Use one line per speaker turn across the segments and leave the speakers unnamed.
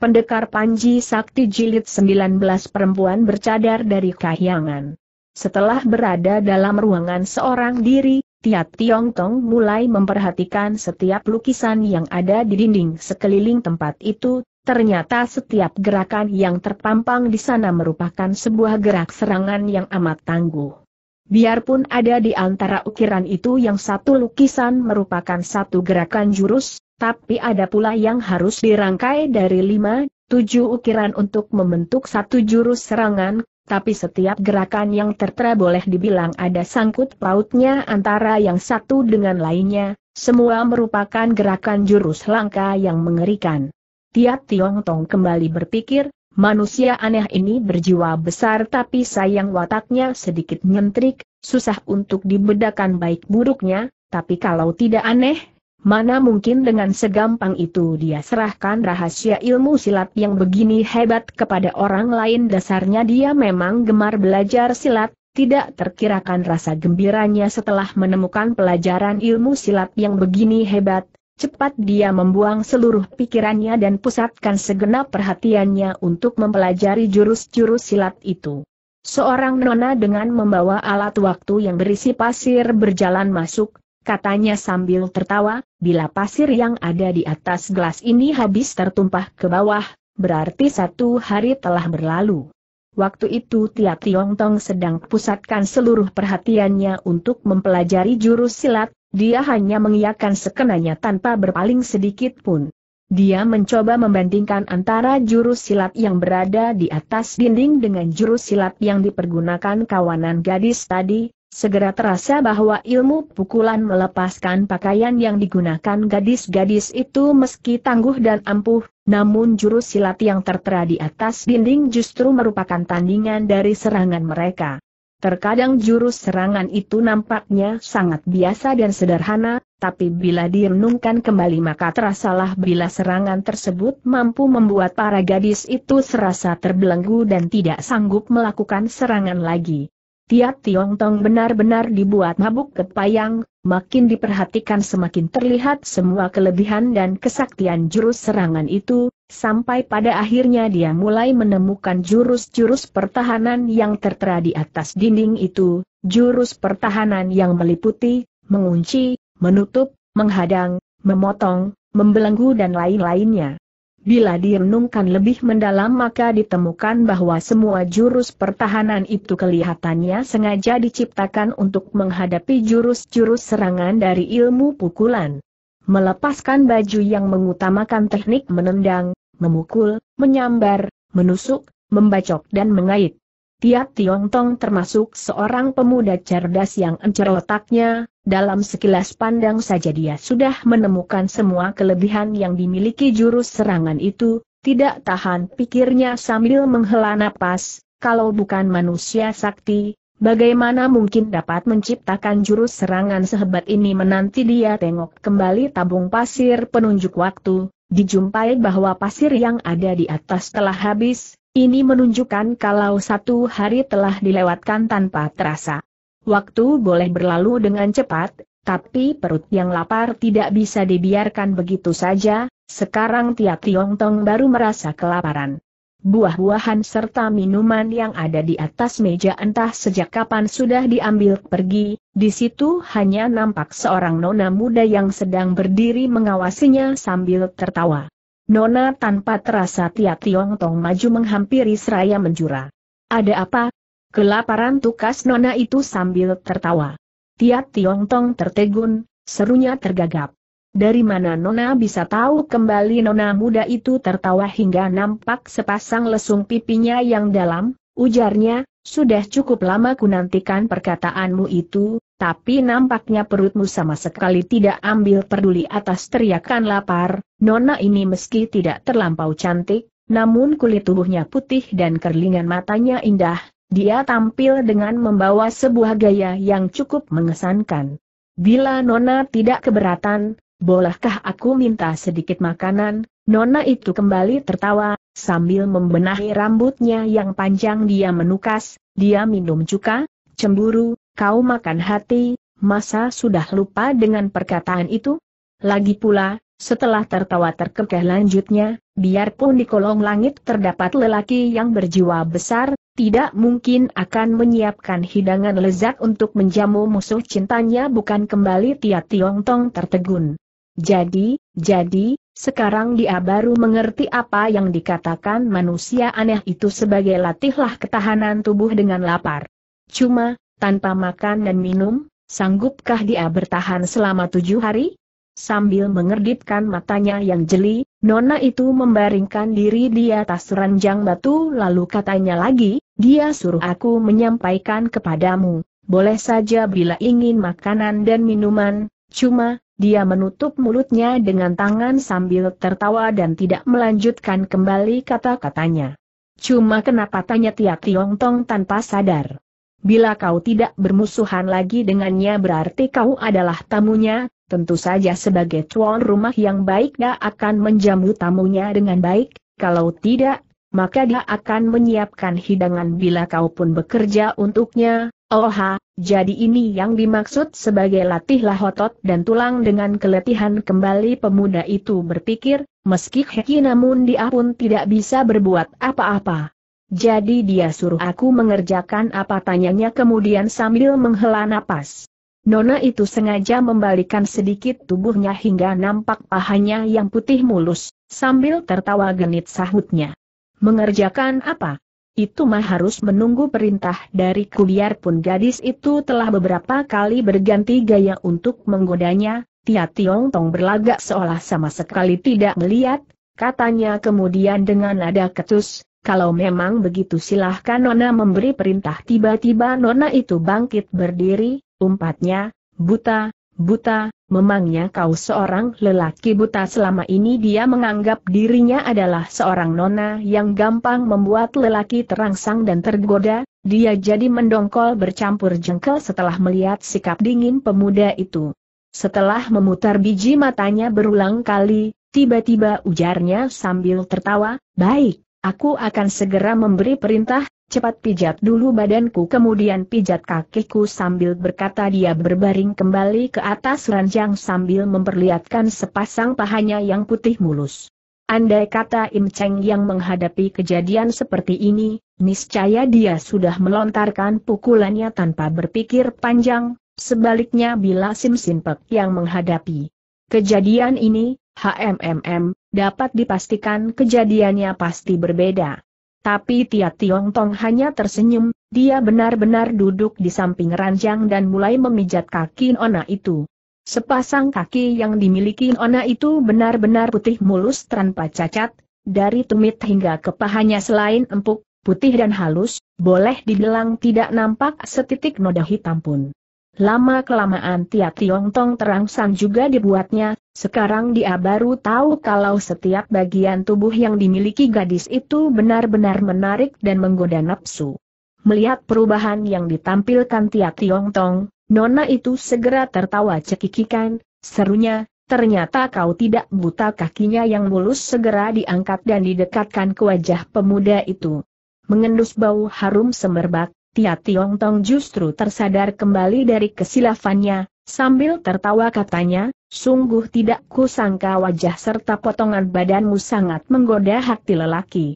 Pendekar Panji Sakti Jilid 19 perempuan bercadar dari kahyangan. Setelah berada dalam ruangan seorang diri, Tiat Tiong Tong mulai memperhatikan setiap lukisan yang ada di dinding sekeliling tempat itu, ternyata setiap gerakan yang terpampang di sana merupakan sebuah gerak serangan yang amat tangguh. Biarpun ada di antara ukiran itu yang satu lukisan merupakan satu gerakan jurus, tapi ada pula yang harus dirangkai dari lima, tujuh ukiran untuk membentuk satu jurus serangan, tapi setiap gerakan yang tertera boleh dibilang ada sangkut pautnya antara yang satu dengan lainnya, semua merupakan gerakan jurus langka yang mengerikan. Tiap Tiong Tong kembali berpikir, manusia aneh ini berjiwa besar tapi sayang wataknya sedikit nyentrik, susah untuk dibedakan baik buruknya, tapi kalau tidak aneh, Mana mungkin dengan segampang itu dia serahkan rahasia ilmu silat yang begini hebat kepada orang lain dasarnya dia memang gemar belajar silat, tidak terkirakan rasa gembiranya setelah menemukan pelajaran ilmu silat yang begini hebat, cepat dia membuang seluruh pikirannya dan pusatkan segenap perhatiannya untuk mempelajari jurus-jurus silat itu. Seorang nona dengan membawa alat waktu yang berisi pasir berjalan masuk, katanya sambil tertawa, bila pasir yang ada di atas gelas ini habis tertumpah ke bawah, berarti satu hari telah berlalu. Waktu itu Tia Tiong tong sedang pusatkan seluruh perhatiannya untuk mempelajari jurus silat, dia hanya mengiyakan sekenanya tanpa berpaling sedikit pun. Dia mencoba membandingkan antara jurus silat yang berada di atas dinding dengan jurus silat yang dipergunakan kawanan gadis tadi, Segera terasa bahwa ilmu pukulan melepaskan pakaian yang digunakan gadis-gadis itu meski tangguh dan ampuh, namun jurus silat yang tertera di atas dinding justru merupakan tandingan dari serangan mereka. Terkadang jurus serangan itu nampaknya sangat biasa dan sederhana, tapi bila direnungkan kembali maka terasalah bila serangan tersebut mampu membuat para gadis itu serasa terbelenggu dan tidak sanggup melakukan serangan lagi. Tiap Tiong Tong benar-benar dibuat mabuk kepayang, makin diperhatikan semakin terlihat semua kelebihan dan kesaktian jurus serangan itu, sampai pada akhirnya dia mulai menemukan jurus-jurus pertahanan yang tertera di atas dinding itu, jurus pertahanan yang meliputi, mengunci, menutup, menghadang, memotong, membelenggu dan lain-lainnya. Bila direnungkan lebih mendalam maka ditemukan bahwa semua jurus pertahanan itu kelihatannya sengaja diciptakan untuk menghadapi jurus-jurus serangan dari ilmu pukulan. Melepaskan baju yang mengutamakan teknik menendang, memukul, menyambar, menusuk, membacok dan mengait. Tiap Tiong Tong termasuk seorang pemuda cerdas yang encer otaknya, dalam sekilas pandang saja dia sudah menemukan semua kelebihan yang dimiliki jurus serangan itu, tidak tahan pikirnya sambil menghela napas, kalau bukan manusia sakti, bagaimana mungkin dapat menciptakan jurus serangan sehebat ini menanti dia tengok kembali tabung pasir penunjuk waktu, dijumpai bahwa pasir yang ada di atas telah habis, ini menunjukkan kalau satu hari telah dilewatkan tanpa terasa. Waktu boleh berlalu dengan cepat, tapi perut yang lapar tidak bisa dibiarkan begitu saja, sekarang Tia Tiong Tong baru merasa kelaparan. Buah-buahan serta minuman yang ada di atas meja entah sejak kapan sudah diambil pergi, di situ hanya nampak seorang nona muda yang sedang berdiri mengawasinya sambil tertawa. Nona tanpa terasa Tia Tiong Tong maju menghampiri seraya menjura. Ada apa, Kelaparan tukas nona itu sambil tertawa. Tiat Tiong Tong tertegun, serunya tergagap. Dari mana nona bisa tahu kembali nona muda itu tertawa hingga nampak sepasang lesung pipinya yang dalam, ujarnya, sudah cukup lama ku nantikan perkataanmu itu, tapi nampaknya perutmu sama sekali tidak ambil peduli atas teriakan lapar, nona ini meski tidak terlampau cantik, namun kulit tubuhnya putih dan kerlingan matanya indah, dia tampil dengan membawa sebuah gaya yang cukup mengesankan. Bila Nona tidak keberatan, bolehkah aku minta sedikit makanan? Nona itu kembali tertawa, sambil membenahi rambutnya yang panjang dia menukas, dia minum cuka, cemburu, kau makan hati, masa sudah lupa dengan perkataan itu? Lagi pula, setelah tertawa terkekeh lanjutnya, biarpun di kolong langit terdapat lelaki yang berjiwa besar, tidak mungkin akan menyiapkan hidangan lezat untuk menjamu musuh cintanya bukan kembali Tia Tiong Tong tertegun. Jadi, jadi, sekarang dia baru mengerti apa yang dikatakan manusia aneh itu sebagai latihlah ketahanan tubuh dengan lapar. Cuma, tanpa makan dan minum, sanggupkah dia bertahan selama tujuh hari? sambil mengerdipkan matanya yang jeli, Nona itu membaringkan diri di atas ranjang batu lalu katanya lagi, dia suruh aku menyampaikan kepadamu, boleh saja bila ingin makanan dan minuman, cuma, dia menutup mulutnya dengan tangan sambil tertawa dan tidak melanjutkan kembali kata-katanya. Cuma kenapa tanya Tia Tiong Tong tanpa sadar. Bila kau tidak bermusuhan lagi dengannya berarti kau adalah tamunya, Tentu saja sebagai tuan rumah yang baik dia akan menjamu tamunya dengan baik, kalau tidak, maka dia akan menyiapkan hidangan bila kau pun bekerja untuknya. Oh jadi ini yang dimaksud sebagai latihlah otot dan tulang dengan keletihan kembali pemuda itu berpikir, meski heki namun dia pun tidak bisa berbuat apa-apa. Jadi dia suruh aku mengerjakan apa tanyanya kemudian sambil menghela napas. Nona itu sengaja membalikan sedikit tubuhnya hingga nampak pahanya yang putih mulus, sambil tertawa genit sahutnya. Mengerjakan apa? Itu mah harus menunggu perintah dari ku biarpun gadis itu telah beberapa kali berganti gaya untuk menggodanya, Tia Tiong Tong berlagak seolah sama sekali tidak melihat, katanya kemudian dengan nada ketus, kalau memang begitu silahkan Nona memberi perintah tiba-tiba Nona itu bangkit berdiri, umpatnya, buta, buta, memangnya kau seorang lelaki buta selama ini dia menganggap dirinya adalah seorang Nona yang gampang membuat lelaki terangsang dan tergoda, dia jadi mendongkol bercampur jengkel setelah melihat sikap dingin pemuda itu. Setelah memutar biji matanya berulang kali, tiba-tiba ujarnya sambil tertawa, baik, Aku akan segera memberi perintah, cepat pijat dulu badanku kemudian pijat kakiku sambil berkata dia berbaring kembali ke atas ranjang sambil memperlihatkan sepasang pahanya yang putih mulus. Andai kata Im Cheng yang menghadapi kejadian seperti ini, niscaya dia sudah melontarkan pukulannya tanpa berpikir panjang, sebaliknya bila Sim Pek yang menghadapi kejadian ini, HMMM, dapat dipastikan kejadiannya pasti berbeda. Tapi Tia Tiong Tong hanya tersenyum, dia benar-benar duduk di samping ranjang dan mulai memijat kaki Nona itu. Sepasang kaki yang dimiliki Nona itu benar-benar putih mulus tanpa cacat, dari tumit hingga ke pahanya selain empuk, putih dan halus, boleh dibilang tidak nampak setitik noda hitam pun. Lama-kelamaan Tia Tiong Tong terangsang juga dibuatnya, sekarang dia baru tahu kalau setiap bagian tubuh yang dimiliki gadis itu benar-benar menarik dan menggoda nafsu. Melihat perubahan yang ditampilkan Tia Tiong Tong, Nona itu segera tertawa cekikikan, serunya, Ternyata kau tidak buta kakinya yang mulus segera diangkat dan didekatkan ke wajah pemuda itu. Mengendus bau harum semerbak, Tia Tiong Tong justru tersadar kembali dari kesilafannya, sambil tertawa katanya, sungguh tidak kusangka wajah serta potongan badanmu sangat menggoda hati lelaki.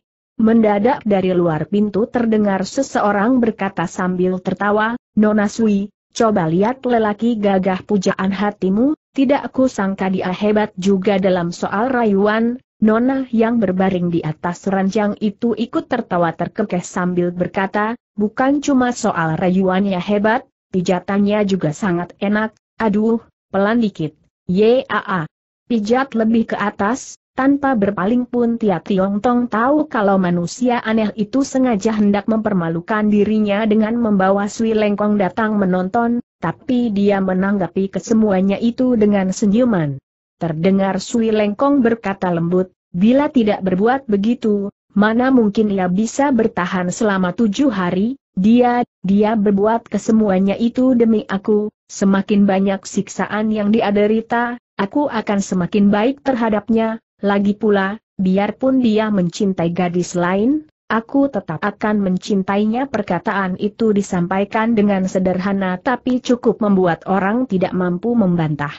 Mendadak dari luar pintu terdengar seseorang berkata sambil tertawa, Nona Sui, coba lihat lelaki gagah pujaan hatimu, tidak kusangka dia hebat juga dalam soal rayuan, Nona yang berbaring di atas ranjang itu ikut tertawa terkekeh sambil berkata, Bukan cuma soal rayuannya hebat, pijatannya juga sangat enak, aduh, pelan dikit, yaa. Pijat lebih ke atas, tanpa berpaling pun Tia Tiong Tong tahu kalau manusia aneh itu sengaja hendak mempermalukan dirinya dengan membawa Sui Lengkong datang menonton, tapi dia menanggapi kesemuanya itu dengan senyuman. Terdengar Sui Lengkong berkata lembut, bila tidak berbuat begitu, Mana mungkin ia bisa bertahan selama tujuh hari, dia, dia berbuat kesemuanya itu demi aku, semakin banyak siksaan yang dia derita, aku akan semakin baik terhadapnya, lagi pula, biarpun dia mencintai gadis lain, aku tetap akan mencintainya perkataan itu disampaikan dengan sederhana tapi cukup membuat orang tidak mampu membantah.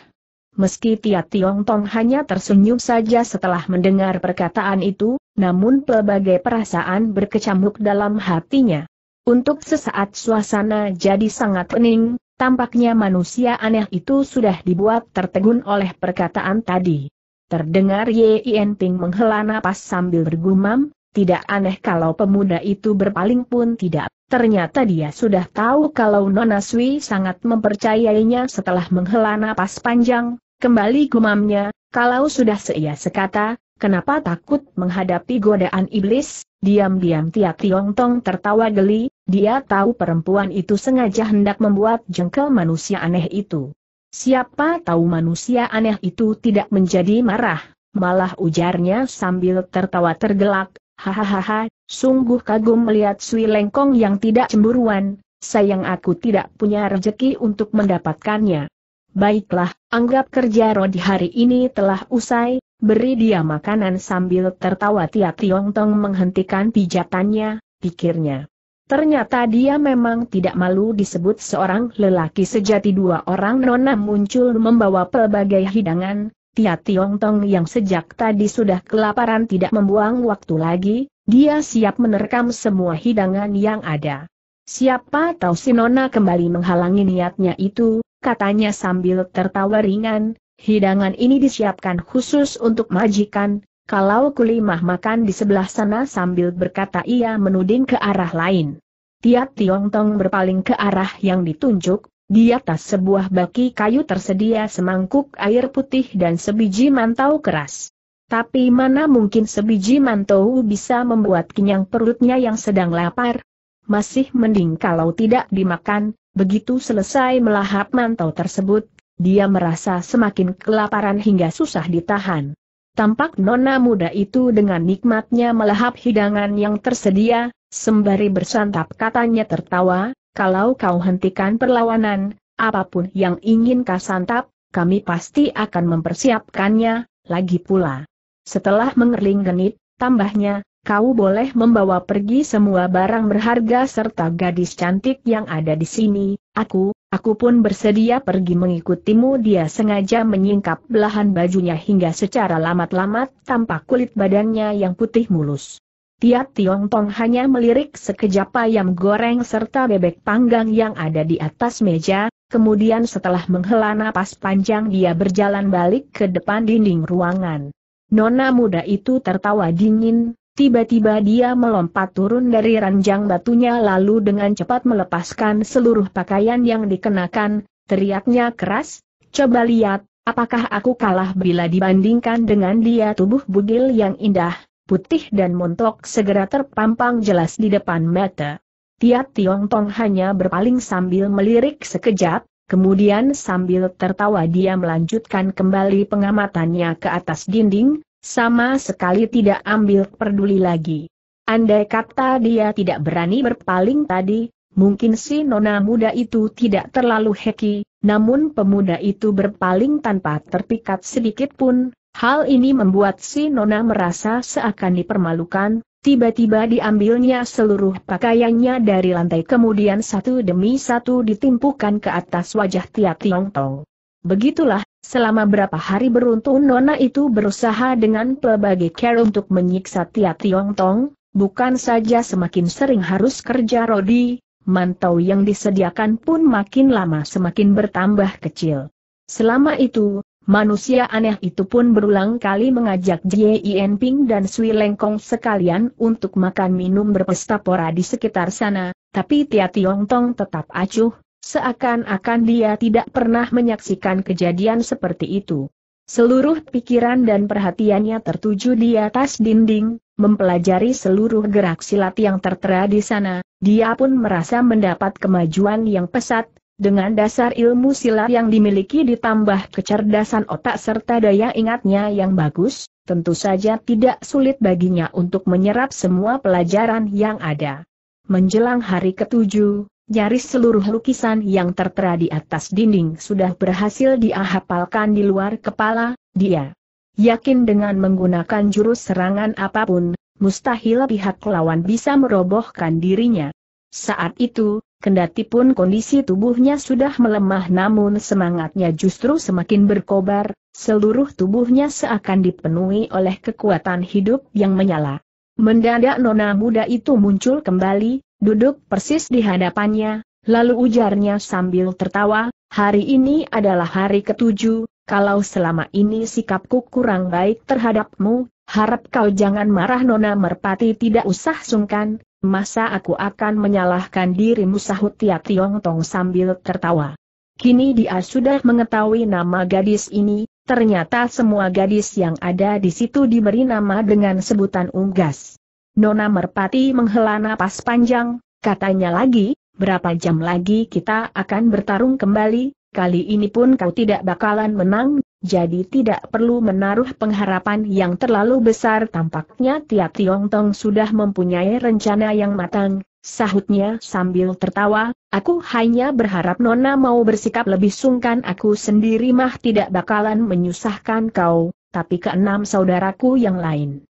Meski Tia Tiong Tong hanya tersenyum saja setelah mendengar perkataan itu, namun pelbagai perasaan berkecamuk dalam hatinya. Untuk sesaat suasana jadi sangat pening, tampaknya manusia aneh itu sudah dibuat tertegun oleh perkataan tadi. Terdengar Yen Ping menghela napas sambil bergumam, tidak aneh kalau pemuda itu berpaling pun tidak. Ternyata dia sudah tahu kalau Nona Sui sangat mempercayainya setelah menghela napas panjang, Kembali gumamnya, kalau sudah seia sekata, kenapa takut menghadapi godaan iblis? Diam-diam Tia Tiong Tong tertawa geli, dia tahu perempuan itu sengaja hendak membuat jengkel manusia aneh itu. Siapa tahu manusia aneh itu tidak menjadi marah, malah ujarnya sambil tertawa tergelak, hahaha, sungguh kagum melihat Sui Lengkong yang tidak cemburuan, sayang aku tidak punya rezeki untuk mendapatkannya. Baiklah, anggap kerja Rodi hari ini telah usai, beri dia makanan sambil tertawa Tia Tiong Tong menghentikan pijatannya, pikirnya. Ternyata dia memang tidak malu disebut seorang lelaki sejati dua orang nona muncul membawa pelbagai hidangan, Tia Tiong Tong yang sejak tadi sudah kelaparan tidak membuang waktu lagi, dia siap menerkam semua hidangan yang ada. Siapa tahu si Nona kembali menghalangi niatnya itu, katanya sambil tertawa ringan, hidangan ini disiapkan khusus untuk majikan, kalau kulimah makan di sebelah sana sambil berkata ia menuding ke arah lain. Tiap Tong berpaling ke arah yang ditunjuk, di atas sebuah baki kayu tersedia semangkuk air putih dan sebiji mantau keras. Tapi mana mungkin sebiji mantau bisa membuat kenyang perutnya yang sedang lapar? Masih mending kalau tidak dimakan, Begitu selesai melahap mantau tersebut, dia merasa semakin kelaparan hingga susah ditahan. Tampak nona muda itu dengan nikmatnya melahap hidangan yang tersedia, sembari bersantap katanya tertawa, kalau kau hentikan perlawanan, apapun yang ingin kau santap, kami pasti akan mempersiapkannya, lagi pula. Setelah mengerling genit, tambahnya, kau boleh membawa pergi semua barang berharga serta gadis cantik yang ada di sini, aku, aku pun bersedia pergi mengikutimu dia sengaja menyingkap belahan bajunya hingga secara lamat-lamat tampak kulit badannya yang putih mulus. Tiap Tiong Tong hanya melirik sekejap ayam goreng serta bebek panggang yang ada di atas meja, kemudian setelah menghela napas panjang dia berjalan balik ke depan dinding ruangan. Nona muda itu tertawa dingin, Tiba-tiba dia melompat turun dari ranjang batunya lalu dengan cepat melepaskan seluruh pakaian yang dikenakan, teriaknya keras, coba lihat, apakah aku kalah bila dibandingkan dengan dia tubuh bugil yang indah, putih dan montok segera terpampang jelas di depan mata. Tiat Tiong Tong hanya berpaling sambil melirik sekejap, kemudian sambil tertawa dia melanjutkan kembali pengamatannya ke atas dinding, sama sekali tidak ambil peduli lagi. Andai kata dia tidak berani berpaling tadi, mungkin si nona muda itu tidak terlalu heki, namun pemuda itu berpaling tanpa terpikat sedikit pun, hal ini membuat si nona merasa seakan dipermalukan, tiba-tiba diambilnya seluruh pakaiannya dari lantai kemudian satu demi satu ditimpukan ke atas wajah Tia Tiong Tong. Begitulah Selama berapa hari beruntun Nona itu berusaha dengan pelbagai cara untuk menyiksa Tia Tiong Tong, bukan saja semakin sering harus kerja rodi, mantau yang disediakan pun makin lama semakin bertambah kecil. Selama itu, manusia aneh itu pun berulang kali mengajak Jie Ping dan Sui Lengkong sekalian untuk makan minum berpesta pora di sekitar sana, tapi Tia Tiong Tong tetap acuh, Seakan-akan dia tidak pernah menyaksikan kejadian seperti itu. Seluruh pikiran dan perhatiannya tertuju di atas dinding, mempelajari seluruh gerak silat yang tertera di sana, dia pun merasa mendapat kemajuan yang pesat, dengan dasar ilmu silat yang dimiliki ditambah kecerdasan otak serta daya ingatnya yang bagus, tentu saja tidak sulit baginya untuk menyerap semua pelajaran yang ada. Menjelang hari ketujuh, Nyaris seluruh lukisan yang tertera di atas dinding sudah berhasil diahapalkan di luar kepala, dia yakin dengan menggunakan jurus serangan apapun, mustahil pihak lawan bisa merobohkan dirinya. Saat itu, kendati pun kondisi tubuhnya sudah melemah namun semangatnya justru semakin berkobar, seluruh tubuhnya seakan dipenuhi oleh kekuatan hidup yang menyala. Mendadak nona muda itu muncul kembali, Duduk persis di hadapannya, lalu ujarnya sambil tertawa, hari ini adalah hari ketujuh, kalau selama ini sikapku kurang baik terhadapmu, harap kau jangan marah Nona Merpati tidak usah sungkan, masa aku akan menyalahkan dirimu sahut Tia Tiong Tong sambil tertawa. Kini dia sudah mengetahui nama gadis ini, ternyata semua gadis yang ada di situ diberi nama dengan sebutan unggas. Nona Merpati menghela napas panjang, katanya lagi, berapa jam lagi kita akan bertarung kembali, kali ini pun kau tidak bakalan menang, jadi tidak perlu menaruh pengharapan yang terlalu besar tampaknya Tiap Tiong Tong sudah mempunyai rencana yang matang, sahutnya sambil tertawa, aku hanya berharap Nona mau bersikap lebih sungkan aku sendiri mah tidak bakalan menyusahkan kau, tapi keenam saudaraku yang lain.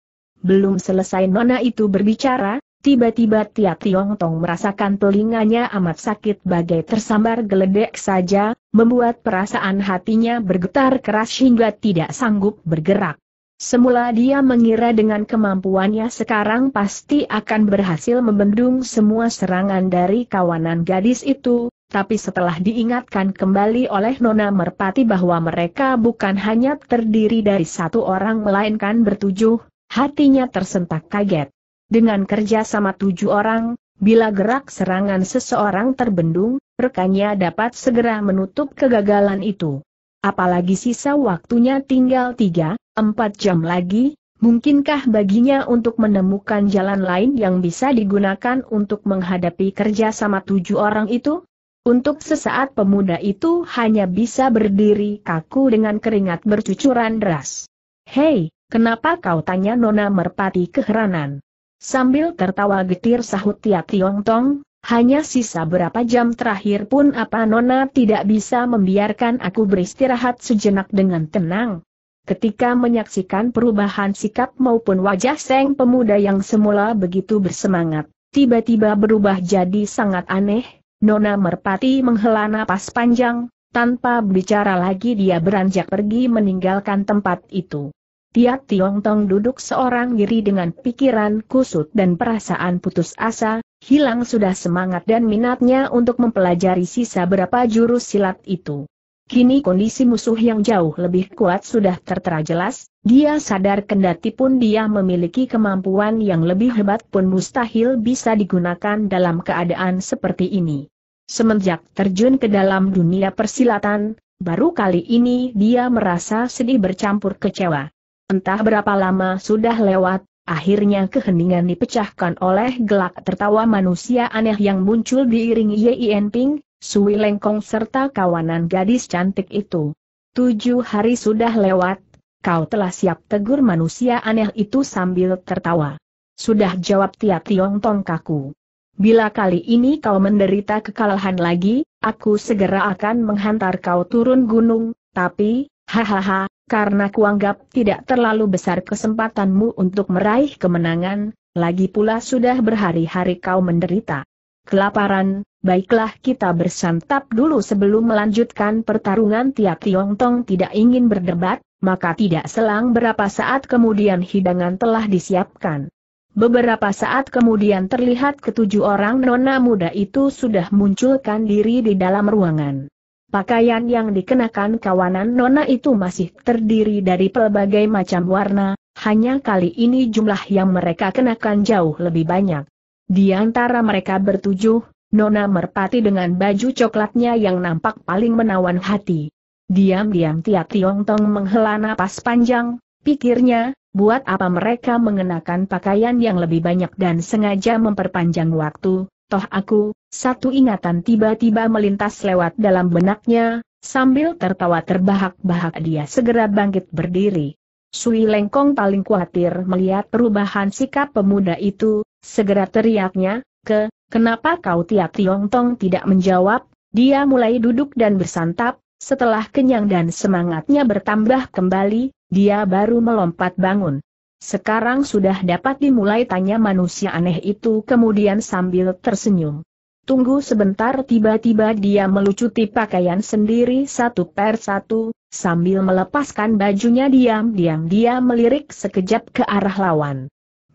Belum selesai nona itu berbicara, tiba-tiba Tia Tiong Tong merasakan telinganya amat sakit bagai tersambar geledek saja, membuat perasaan hatinya bergetar keras hingga tidak sanggup bergerak. Semula dia mengira dengan kemampuannya sekarang pasti akan berhasil membendung semua serangan dari kawanan gadis itu, tapi setelah diingatkan kembali oleh Nona Merpati bahwa mereka bukan hanya terdiri dari satu orang melainkan bertujuh, hatinya tersentak kaget. Dengan kerja sama tujuh orang, bila gerak serangan seseorang terbendung, rekannya dapat segera menutup kegagalan itu. Apalagi sisa waktunya tinggal tiga, empat jam lagi, mungkinkah baginya untuk menemukan jalan lain yang bisa digunakan untuk menghadapi kerja sama tujuh orang itu? Untuk sesaat pemuda itu hanya bisa berdiri kaku dengan keringat bercucuran deras. Hei, Kenapa kau tanya Nona Merpati keheranan? Sambil tertawa getir sahut Tia Tiong Tong, hanya sisa berapa jam terakhir pun apa Nona tidak bisa membiarkan aku beristirahat sejenak dengan tenang. Ketika menyaksikan perubahan sikap maupun wajah Seng pemuda yang semula begitu bersemangat, tiba-tiba berubah jadi sangat aneh, Nona Merpati menghela napas panjang, tanpa bicara lagi dia beranjak pergi meninggalkan tempat itu. Tiat Tiong Tong duduk seorang diri dengan pikiran kusut dan perasaan putus asa, hilang sudah semangat dan minatnya untuk mempelajari sisa berapa jurus silat itu. Kini kondisi musuh yang jauh lebih kuat sudah tertera jelas, dia sadar kendati pun dia memiliki kemampuan yang lebih hebat pun mustahil bisa digunakan dalam keadaan seperti ini. Semenjak terjun ke dalam dunia persilatan, baru kali ini dia merasa sedih bercampur kecewa. Entah berapa lama sudah lewat, akhirnya keheningan dipecahkan oleh gelak tertawa manusia aneh yang muncul diiringi Yien Ping, Sui Lengkong serta kawanan gadis cantik itu. Tujuh hari sudah lewat, kau telah siap tegur manusia aneh itu sambil tertawa. Sudah jawab Tia Tiong Tong kaku. Bila kali ini kau menderita kekalahan lagi, aku segera akan menghantar kau turun gunung, tapi, Hahaha, karena kuanggap tidak terlalu besar kesempatanmu untuk meraih kemenangan, lagi pula sudah berhari-hari kau menderita. Kelaparan, baiklah kita bersantap dulu sebelum melanjutkan pertarungan tiap Tiong Tong tidak ingin berdebat, maka tidak selang berapa saat kemudian hidangan telah disiapkan. Beberapa saat kemudian terlihat ketujuh orang nona muda itu sudah munculkan diri di dalam ruangan. Pakaian yang dikenakan kawanan Nona itu masih terdiri dari pelbagai macam warna, hanya kali ini jumlah yang mereka kenakan jauh lebih banyak. Di antara mereka bertujuh, Nona merpati dengan baju coklatnya yang nampak paling menawan hati. Diam-diam Tia tong menghela napas panjang, pikirnya, buat apa mereka mengenakan pakaian yang lebih banyak dan sengaja memperpanjang waktu, toh aku, satu ingatan tiba-tiba melintas lewat dalam benaknya, sambil tertawa terbahak-bahak dia segera bangkit berdiri. Sui Lengkong paling khawatir melihat perubahan sikap pemuda itu, segera teriaknya, ke, kenapa kau tiap Tiong Tong tidak menjawab, dia mulai duduk dan bersantap, setelah kenyang dan semangatnya bertambah kembali, dia baru melompat bangun. Sekarang sudah dapat dimulai tanya manusia aneh itu kemudian sambil tersenyum. Tunggu sebentar tiba-tiba dia melucuti pakaian sendiri satu per satu, sambil melepaskan bajunya diam-diam dia melirik sekejap ke arah lawan.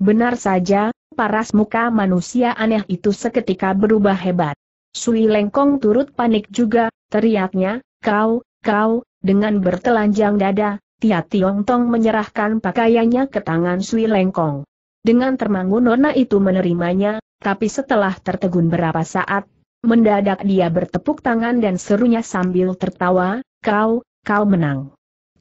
Benar saja, paras muka manusia aneh itu seketika berubah hebat. Sui Lengkong turut panik juga, teriaknya, kau, kau, dengan bertelanjang dada, Tia Tiong Tong menyerahkan pakaiannya ke tangan Sui Lengkong. Dengan termangu Nona itu menerimanya, tapi setelah tertegun berapa saat, mendadak dia bertepuk tangan dan serunya sambil tertawa, kau, kau menang.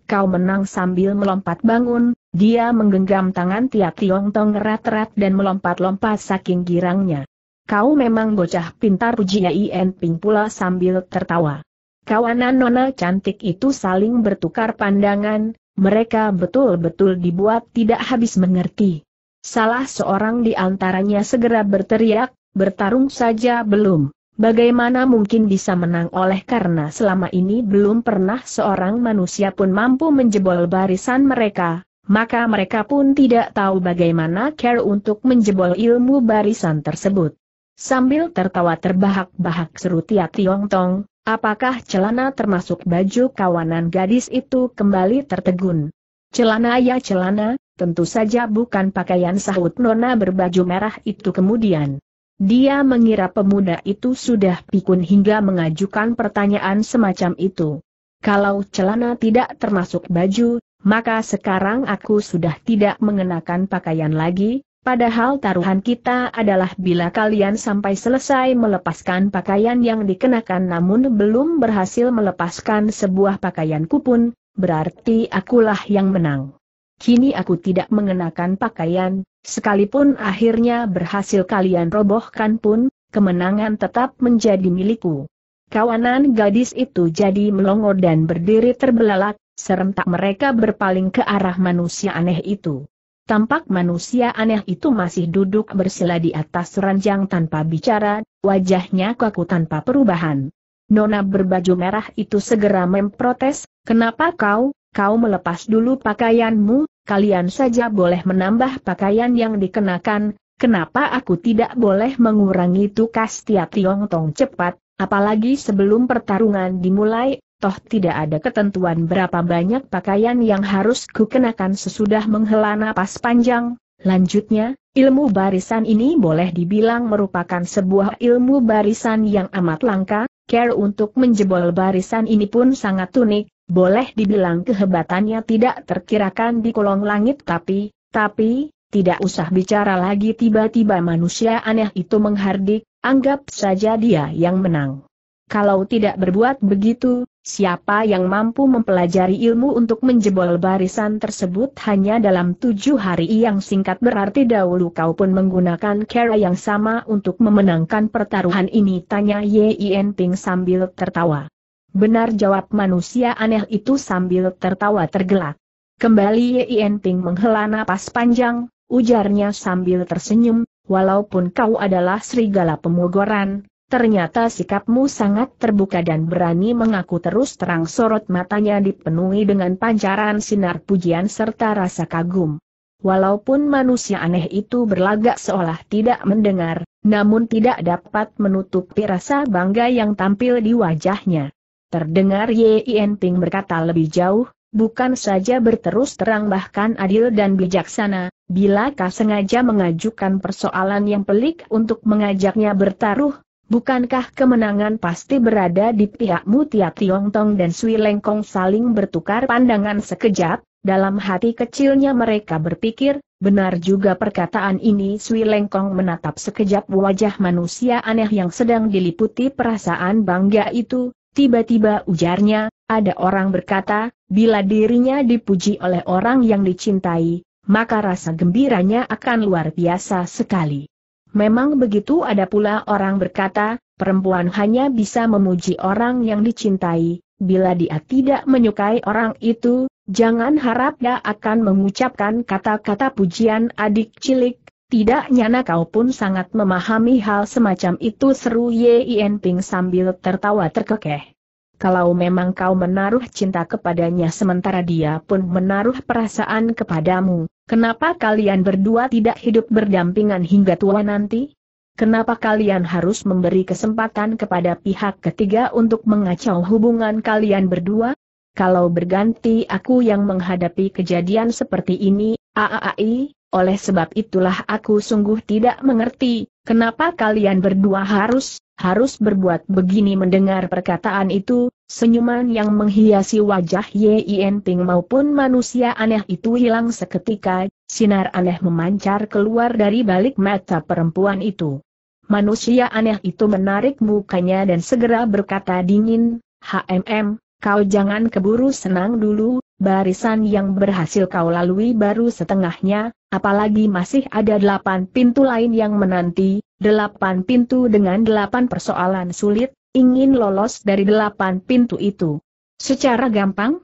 Kau menang sambil melompat bangun, dia menggenggam tangan Tia Tiong Tong erat-erat dan melompat-lompat saking girangnya. Kau memang bocah pintar puji Ien Ping pula sambil tertawa. Kawanan Nona cantik itu saling bertukar pandangan, mereka betul-betul dibuat tidak habis mengerti. Salah seorang di antaranya segera berteriak, bertarung saja belum. Bagaimana mungkin bisa menang oleh karena selama ini belum pernah seorang manusia pun mampu menjebol barisan mereka, maka mereka pun tidak tahu bagaimana care untuk menjebol ilmu barisan tersebut. Sambil tertawa terbahak-bahak seru Tia Tiong Tong, Apakah celana termasuk baju kawanan gadis itu kembali tertegun? Celana ya celana, tentu saja bukan pakaian sahut nona berbaju merah itu kemudian. Dia mengira pemuda itu sudah pikun hingga mengajukan pertanyaan semacam itu. Kalau celana tidak termasuk baju, maka sekarang aku sudah tidak mengenakan pakaian lagi, Padahal taruhan kita adalah bila kalian sampai selesai melepaskan pakaian yang dikenakan namun belum berhasil melepaskan sebuah pakaian pun, berarti akulah yang menang. Kini aku tidak mengenakan pakaian, sekalipun akhirnya berhasil kalian robohkan pun, kemenangan tetap menjadi milikku. Kawanan gadis itu jadi melongo dan berdiri terbelalak, serentak mereka berpaling ke arah manusia aneh itu. Tampak manusia aneh itu masih duduk bersila di atas ranjang tanpa bicara, wajahnya kaku tanpa perubahan. Nona berbaju merah itu segera memprotes, kenapa kau, kau melepas dulu pakaianmu, kalian saja boleh menambah pakaian yang dikenakan, kenapa aku tidak boleh mengurangi tukas tiap Tiong Tong cepat, apalagi sebelum pertarungan dimulai, toh tidak ada ketentuan berapa banyak pakaian yang harus kukenakan sesudah menghela napas panjang. Lanjutnya, ilmu barisan ini boleh dibilang merupakan sebuah ilmu barisan yang amat langka, care untuk menjebol barisan ini pun sangat unik, boleh dibilang kehebatannya tidak terkirakan di kolong langit tapi, tapi, tidak usah bicara lagi tiba-tiba manusia aneh itu menghardik, anggap saja dia yang menang. Kalau tidak berbuat begitu, Siapa yang mampu mempelajari ilmu untuk menjebol barisan tersebut hanya dalam tujuh hari yang singkat berarti dahulu kau pun menggunakan cara yang sama untuk memenangkan pertaruhan ini tanya Yin Ping sambil tertawa. Benar jawab manusia aneh itu sambil tertawa tergelak. Kembali Yin Ping menghela napas panjang, ujarnya sambil tersenyum, walaupun kau adalah serigala pemogoran, Ternyata sikapmu sangat terbuka dan berani mengaku terus terang sorot matanya dipenuhi dengan pancaran sinar pujian serta rasa kagum. Walaupun manusia aneh itu berlagak seolah tidak mendengar, namun tidak dapat menutupi rasa bangga yang tampil di wajahnya. Terdengar Yin Ping berkata lebih jauh, bukan saja berterus terang bahkan adil dan bijaksana, bila kau sengaja mengajukan persoalan yang pelik untuk mengajaknya bertaruh, Bukankah kemenangan pasti berada di pihakmu Tia Tong dan Sui Lengkong saling bertukar pandangan sekejap? Dalam hati kecilnya mereka berpikir, benar juga perkataan ini Sui Lengkong menatap sekejap wajah manusia aneh yang sedang diliputi perasaan bangga itu, tiba-tiba ujarnya, ada orang berkata, bila dirinya dipuji oleh orang yang dicintai, maka rasa gembiranya akan luar biasa sekali. Memang begitu ada pula orang berkata, perempuan hanya bisa memuji orang yang dicintai, bila dia tidak menyukai orang itu, jangan harap dia akan mengucapkan kata-kata pujian adik cilik, tidak nyana kau pun sangat memahami hal semacam itu seru Yin Ping sambil tertawa terkekeh. Kalau memang kau menaruh cinta kepadanya sementara dia pun menaruh perasaan kepadamu, Kenapa kalian berdua tidak hidup berdampingan hingga tua nanti? Kenapa kalian harus memberi kesempatan kepada pihak ketiga untuk mengacau hubungan kalian berdua? Kalau berganti aku yang menghadapi kejadian seperti ini, aai, oleh sebab itulah aku sungguh tidak mengerti, Kenapa kalian berdua harus, harus berbuat begini mendengar perkataan itu, senyuman yang menghiasi wajah Yin Ping maupun manusia aneh itu hilang seketika, sinar aneh memancar keluar dari balik mata perempuan itu. Manusia aneh itu menarik mukanya dan segera berkata dingin, HMM, kau jangan keburu senang dulu, barisan yang berhasil kau lalui baru setengahnya, apalagi masih ada delapan pintu lain yang menanti, delapan pintu dengan delapan persoalan sulit, ingin lolos dari delapan pintu itu. Secara gampang?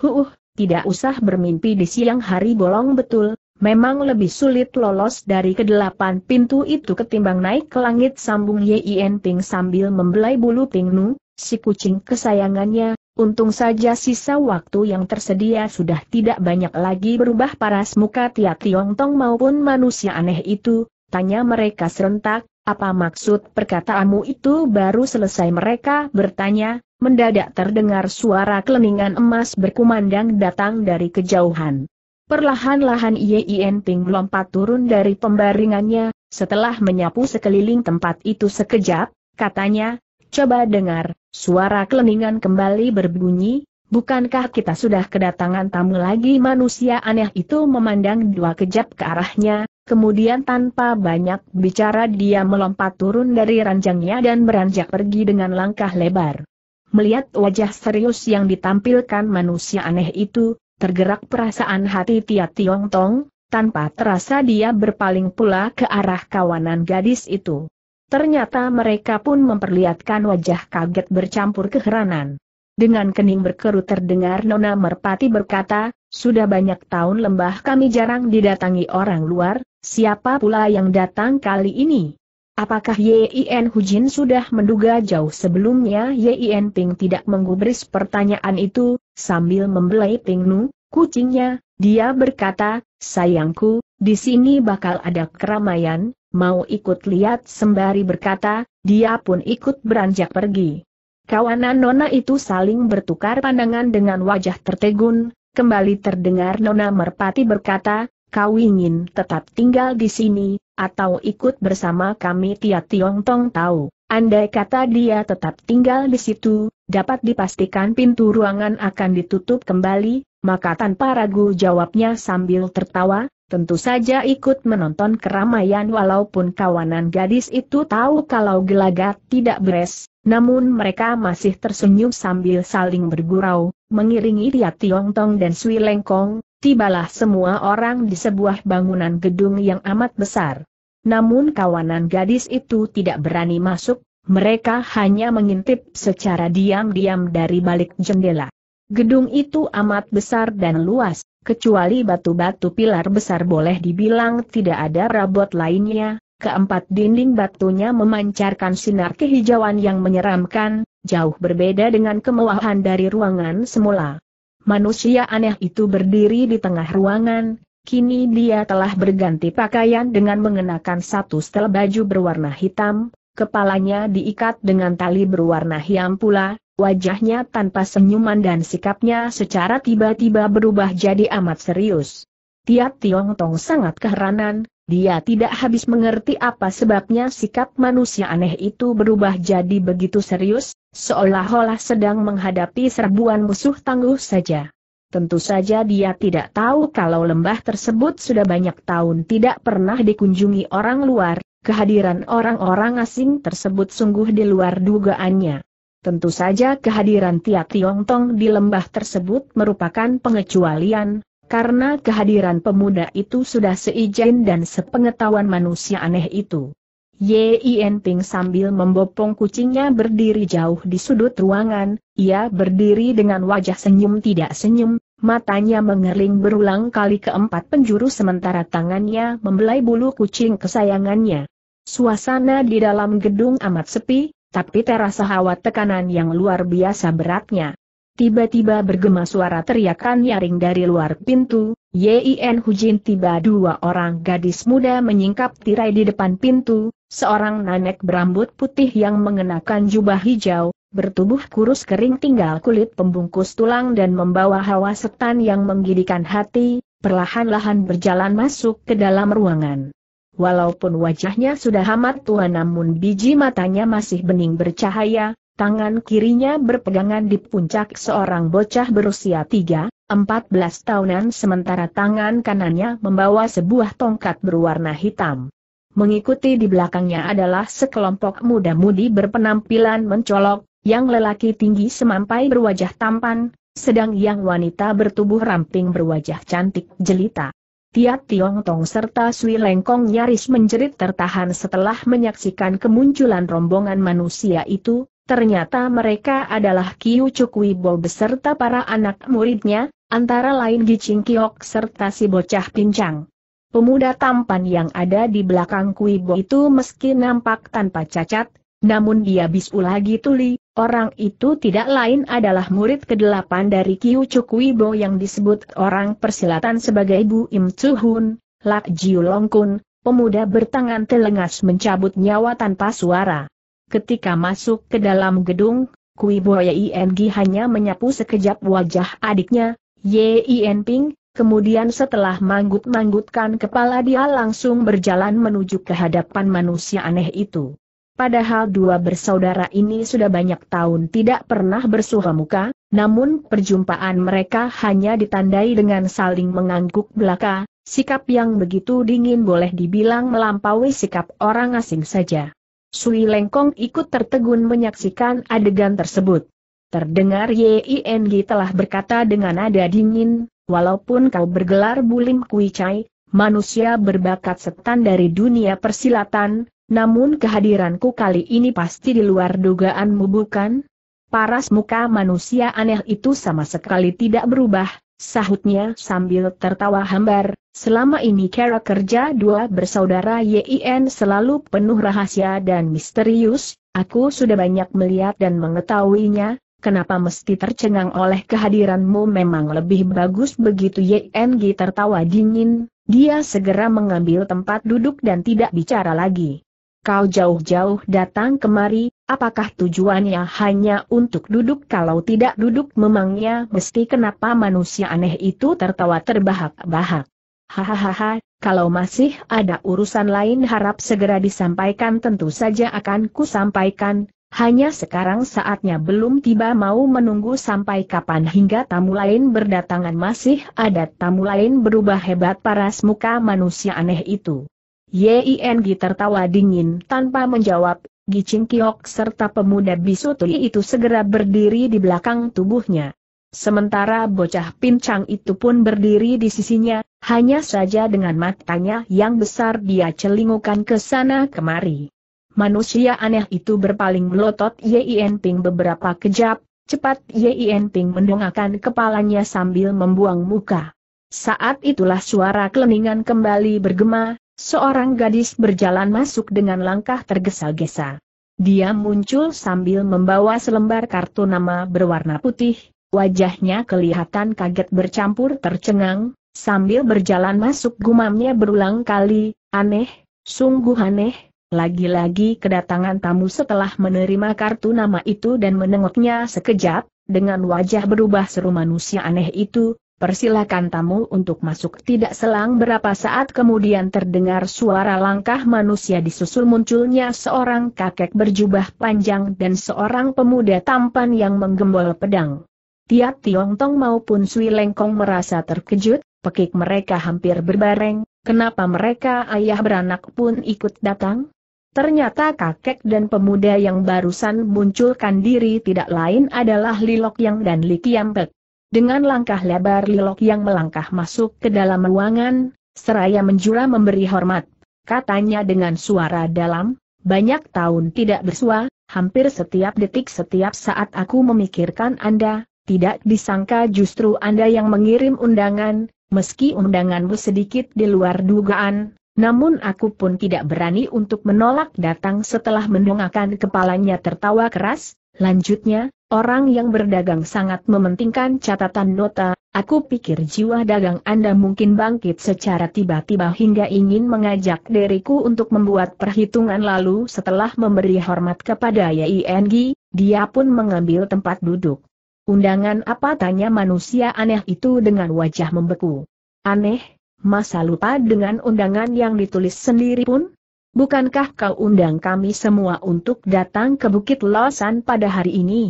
Huh, tidak usah bermimpi di siang hari bolong betul, memang lebih sulit lolos dari kedelapan pintu itu ketimbang naik ke langit sambung Yin Ping sambil membelai bulu Ping Nu, si kucing kesayangannya, Untung saja sisa waktu yang tersedia sudah tidak banyak lagi berubah paras muka Tiong Tong maupun manusia aneh itu, tanya mereka serentak, apa maksud perkataanmu itu baru selesai mereka bertanya, mendadak terdengar suara keleningan emas berkumandang datang dari kejauhan. Perlahan-lahan Yin Ping melompat turun dari pembaringannya, setelah menyapu sekeliling tempat itu sekejap, katanya, coba dengar, Suara keleningan kembali berbunyi, bukankah kita sudah kedatangan tamu lagi manusia aneh itu memandang dua kejap ke arahnya, kemudian tanpa banyak bicara dia melompat turun dari ranjangnya dan beranjak pergi dengan langkah lebar. Melihat wajah serius yang ditampilkan manusia aneh itu, tergerak perasaan hati Tia Tiong Tong, tanpa terasa dia berpaling pula ke arah kawanan gadis itu. Ternyata mereka pun memperlihatkan wajah kaget bercampur keheranan. Dengan kening berkerut terdengar Nona Merpati berkata, sudah banyak tahun lembah kami jarang didatangi orang luar, siapa pula yang datang kali ini? Apakah Yin Hujin sudah menduga jauh sebelumnya Yin Ping tidak menggubris pertanyaan itu, sambil membelai Ping Nu, kucingnya, dia berkata, sayangku, di sini bakal ada keramaian, Mau ikut lihat sembari berkata, dia pun ikut beranjak pergi. Kawanan Nona itu saling bertukar pandangan dengan wajah tertegun, kembali terdengar Nona Merpati berkata, kau ingin tetap tinggal di sini, atau ikut bersama kami Tia Tiong Tong tahu. Andai kata dia tetap tinggal di situ, dapat dipastikan pintu ruangan akan ditutup kembali, maka tanpa ragu jawabnya sambil tertawa, tentu saja ikut menonton keramaian walaupun kawanan gadis itu tahu kalau gelagat tidak beres, namun mereka masih tersenyum sambil saling bergurau, mengiringi Ria Tiong Tong dan Sui Lengkong, tibalah semua orang di sebuah bangunan gedung yang amat besar. Namun kawanan gadis itu tidak berani masuk, mereka hanya mengintip secara diam-diam dari balik jendela. Gedung itu amat besar dan luas, Kecuali batu-batu pilar besar boleh dibilang tidak ada rabot lainnya, keempat dinding batunya memancarkan sinar kehijauan yang menyeramkan, jauh berbeda dengan kemewahan dari ruangan semula. Manusia aneh itu berdiri di tengah ruangan, kini dia telah berganti pakaian dengan mengenakan satu setel baju berwarna hitam, kepalanya diikat dengan tali berwarna hiam pula, Wajahnya tanpa senyuman dan sikapnya secara tiba-tiba berubah jadi amat serius. Tiap Tiong Tong sangat keheranan, dia tidak habis mengerti apa sebabnya sikap manusia aneh itu berubah jadi begitu serius, seolah-olah sedang menghadapi serbuan musuh tangguh saja. Tentu saja dia tidak tahu kalau lembah tersebut sudah banyak tahun tidak pernah dikunjungi orang luar, kehadiran orang-orang asing tersebut sungguh di luar dugaannya. Tentu saja kehadiran Tia Tiong Tong di lembah tersebut merupakan pengecualian, karena kehadiran pemuda itu sudah seizin dan sepengetahuan manusia aneh itu. Yin Ping sambil membopong kucingnya berdiri jauh di sudut ruangan, ia berdiri dengan wajah senyum tidak senyum, matanya mengerling berulang kali ke empat penjuru sementara tangannya membelai bulu kucing kesayangannya. Suasana di dalam gedung amat sepi, tapi terasa hawa tekanan yang luar biasa beratnya. Tiba-tiba bergema suara teriakan nyaring dari luar pintu, Yin Hujin tiba dua orang gadis muda menyingkap tirai di depan pintu, seorang nenek berambut putih yang mengenakan jubah hijau, bertubuh kurus kering tinggal kulit pembungkus tulang dan membawa hawa setan yang menggidikan hati, perlahan-lahan berjalan masuk ke dalam ruangan. Walaupun wajahnya sudah amat tua namun biji matanya masih bening bercahaya, tangan kirinya berpegangan di puncak seorang bocah berusia 3, 14 tahunan sementara tangan kanannya membawa sebuah tongkat berwarna hitam. Mengikuti di belakangnya adalah sekelompok muda-mudi berpenampilan mencolok, yang lelaki tinggi semampai berwajah tampan, sedang yang wanita bertubuh ramping berwajah cantik jelita. Tiat Tiong Tong serta Sui Lengkong nyaris menjerit tertahan setelah menyaksikan kemunculan rombongan manusia itu, ternyata mereka adalah Kiu Cukui Wibo beserta para anak muridnya, antara lain Gicing Kiok serta si bocah pincang. Pemuda tampan yang ada di belakang Kuibo itu meski nampak tanpa cacat, namun dia bisu lagi tuli, orang itu tidak lain adalah murid kedelapan dari Kiu Bo yang disebut orang persilatan sebagai Bu Im Tsuhun, Lak Jiu Long Kun, pemuda bertangan telengas mencabut nyawa tanpa suara. Ketika masuk ke dalam gedung, Kuibo Ying hanya menyapu sekejap wajah adiknya, En Ping, Kemudian setelah manggut-manggutkan kepala dia langsung berjalan menuju ke hadapan manusia aneh itu. Padahal dua bersaudara ini sudah banyak tahun tidak pernah bersuha muka, namun perjumpaan mereka hanya ditandai dengan saling mengangguk belaka, sikap yang begitu dingin boleh dibilang melampaui sikap orang asing saja. Sui Lengkong ikut tertegun menyaksikan adegan tersebut. Terdengar YING telah berkata dengan nada dingin, walaupun kau bergelar bulim kuicai, manusia berbakat setan dari dunia persilatan, namun kehadiranku kali ini pasti di luar dugaanmu bukan? Paras muka manusia aneh itu sama sekali tidak berubah, sahutnya sambil tertawa hambar, selama ini cara kerja dua bersaudara YIN selalu penuh rahasia dan misterius, aku sudah banyak melihat dan mengetahuinya, kenapa mesti tercengang oleh kehadiranmu memang lebih bagus begitu YNG tertawa dingin, dia segera mengambil tempat duduk dan tidak bicara lagi. Kau jauh-jauh datang kemari, apakah tujuannya hanya untuk duduk kalau tidak duduk memangnya mesti kenapa manusia aneh itu tertawa terbahak-bahak. Hahaha, kalau masih ada urusan lain harap segera disampaikan tentu saja akan kusampaikan, hanya sekarang saatnya belum tiba mau menunggu sampai kapan hingga tamu lain berdatangan masih ada tamu lain berubah hebat paras muka manusia aneh itu. Ying tertawa dingin tanpa menjawab, Ching Kiok serta pemuda bisu tuli itu segera berdiri di belakang tubuhnya. Sementara bocah pincang itu pun berdiri di sisinya, hanya saja dengan matanya yang besar dia celingukan ke sana kemari. Manusia aneh itu berpaling melotot Yien Ping beberapa kejap, cepat Yien Ping mendongakkan kepalanya sambil membuang muka. Saat itulah suara keleningan kembali bergema, Seorang gadis berjalan masuk dengan langkah tergesa-gesa. Dia muncul sambil membawa selembar kartu nama berwarna putih, wajahnya kelihatan kaget bercampur tercengang, sambil berjalan masuk gumamnya berulang kali, aneh, sungguh aneh, lagi-lagi kedatangan tamu setelah menerima kartu nama itu dan menengoknya sekejap, dengan wajah berubah seru manusia aneh itu, Persilakan tamu untuk masuk tidak selang berapa saat kemudian terdengar suara langkah manusia disusul munculnya seorang kakek berjubah panjang dan seorang pemuda tampan yang menggembol pedang. Tiap Tiong Tong maupun Sui Lengkong merasa terkejut, pekik mereka hampir berbareng, kenapa mereka ayah beranak pun ikut datang? Ternyata kakek dan pemuda yang barusan munculkan diri tidak lain adalah Lilok Yang dan Li Kiampek. Dengan langkah lebar Lilok yang melangkah masuk ke dalam ruangan, seraya menjura memberi hormat. Katanya dengan suara dalam, banyak tahun tidak bersua, hampir setiap detik setiap saat aku memikirkan Anda, tidak disangka justru Anda yang mengirim undangan, meski undanganmu sedikit di luar dugaan, namun aku pun tidak berani untuk menolak datang setelah mendongakkan kepalanya tertawa keras, Lanjutnya, orang yang berdagang sangat mementingkan catatan nota, aku pikir jiwa dagang Anda mungkin bangkit secara tiba-tiba hingga ingin mengajak diriku untuk membuat perhitungan lalu setelah memberi hormat kepada Yai YING, dia pun mengambil tempat duduk. Undangan apa tanya manusia aneh itu dengan wajah membeku. Aneh, masa lupa dengan undangan yang ditulis sendiri pun? Bukankah kau undang kami semua untuk datang ke Bukit Losan pada hari ini?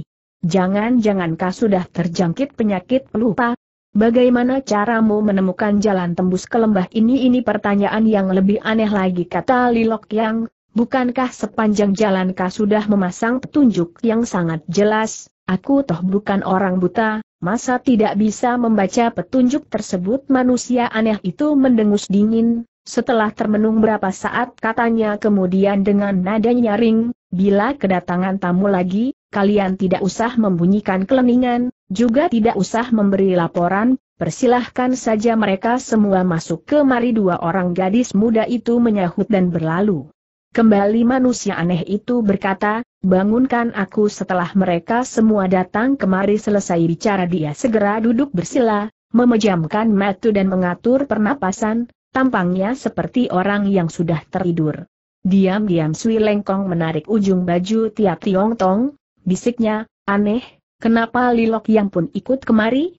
Jangan-jangan kau sudah terjangkit penyakit pelupa? Bagaimana caramu menemukan jalan tembus ke lembah ini? Ini pertanyaan yang lebih aneh lagi kata Lilok Yang, bukankah sepanjang jalan kau sudah memasang petunjuk yang sangat jelas? Aku toh bukan orang buta, masa tidak bisa membaca petunjuk tersebut manusia aneh itu mendengus dingin, setelah termenung berapa saat katanya kemudian dengan nada nyaring, bila kedatangan tamu lagi, kalian tidak usah membunyikan keleningan, juga tidak usah memberi laporan, persilahkan saja mereka semua masuk kemari dua orang gadis muda itu menyahut dan berlalu. Kembali manusia aneh itu berkata, bangunkan aku setelah mereka semua datang kemari selesai bicara dia segera duduk bersila, memejamkan mata dan mengatur pernapasan, tampangnya seperti orang yang sudah tertidur. Diam-diam Sui Lengkong menarik ujung baju Tia Tiong Tong, bisiknya, aneh, kenapa Lilok yang pun ikut kemari?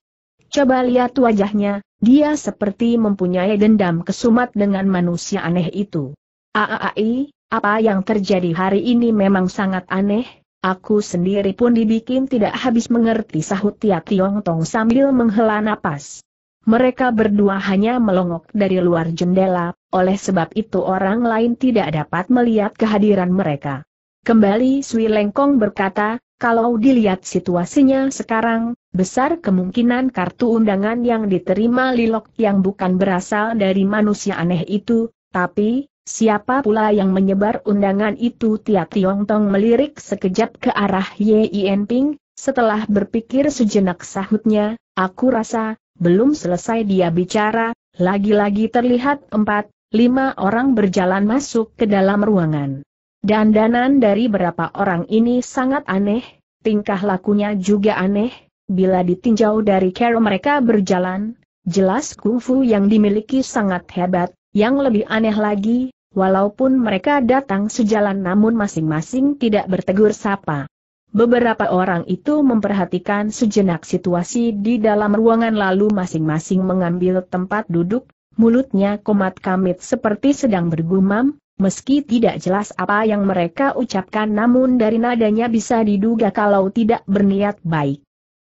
Coba lihat wajahnya, dia seperti mempunyai dendam kesumat dengan manusia aneh itu. Aai, apa yang terjadi hari ini memang sangat aneh, aku sendiri pun dibikin tidak habis mengerti sahut Tia Tiong Tong sambil menghela napas. Mereka berdua hanya melongok dari luar jendela, oleh sebab itu orang lain tidak dapat melihat kehadiran mereka. Kembali Sui Lengkong berkata, kalau dilihat situasinya sekarang, besar kemungkinan kartu undangan yang diterima Lilok yang bukan berasal dari manusia aneh itu, tapi, siapa pula yang menyebar undangan itu Tia Tiong Tong melirik sekejap ke arah Ye Yen Ping, setelah berpikir sejenak sahutnya, aku rasa, belum selesai dia bicara, lagi-lagi terlihat empat, lima orang berjalan masuk ke dalam ruangan. Dandanan dari berapa orang ini sangat aneh, tingkah lakunya juga aneh, bila ditinjau dari cara mereka berjalan, jelas kungfu yang dimiliki sangat hebat, yang lebih aneh lagi, walaupun mereka datang sejalan namun masing-masing tidak bertegur sapa. Beberapa orang itu memperhatikan sejenak situasi di dalam ruangan lalu masing-masing mengambil tempat duduk, mulutnya komat kamit seperti sedang bergumam, meski tidak jelas apa yang mereka ucapkan namun dari nadanya bisa diduga kalau tidak berniat baik.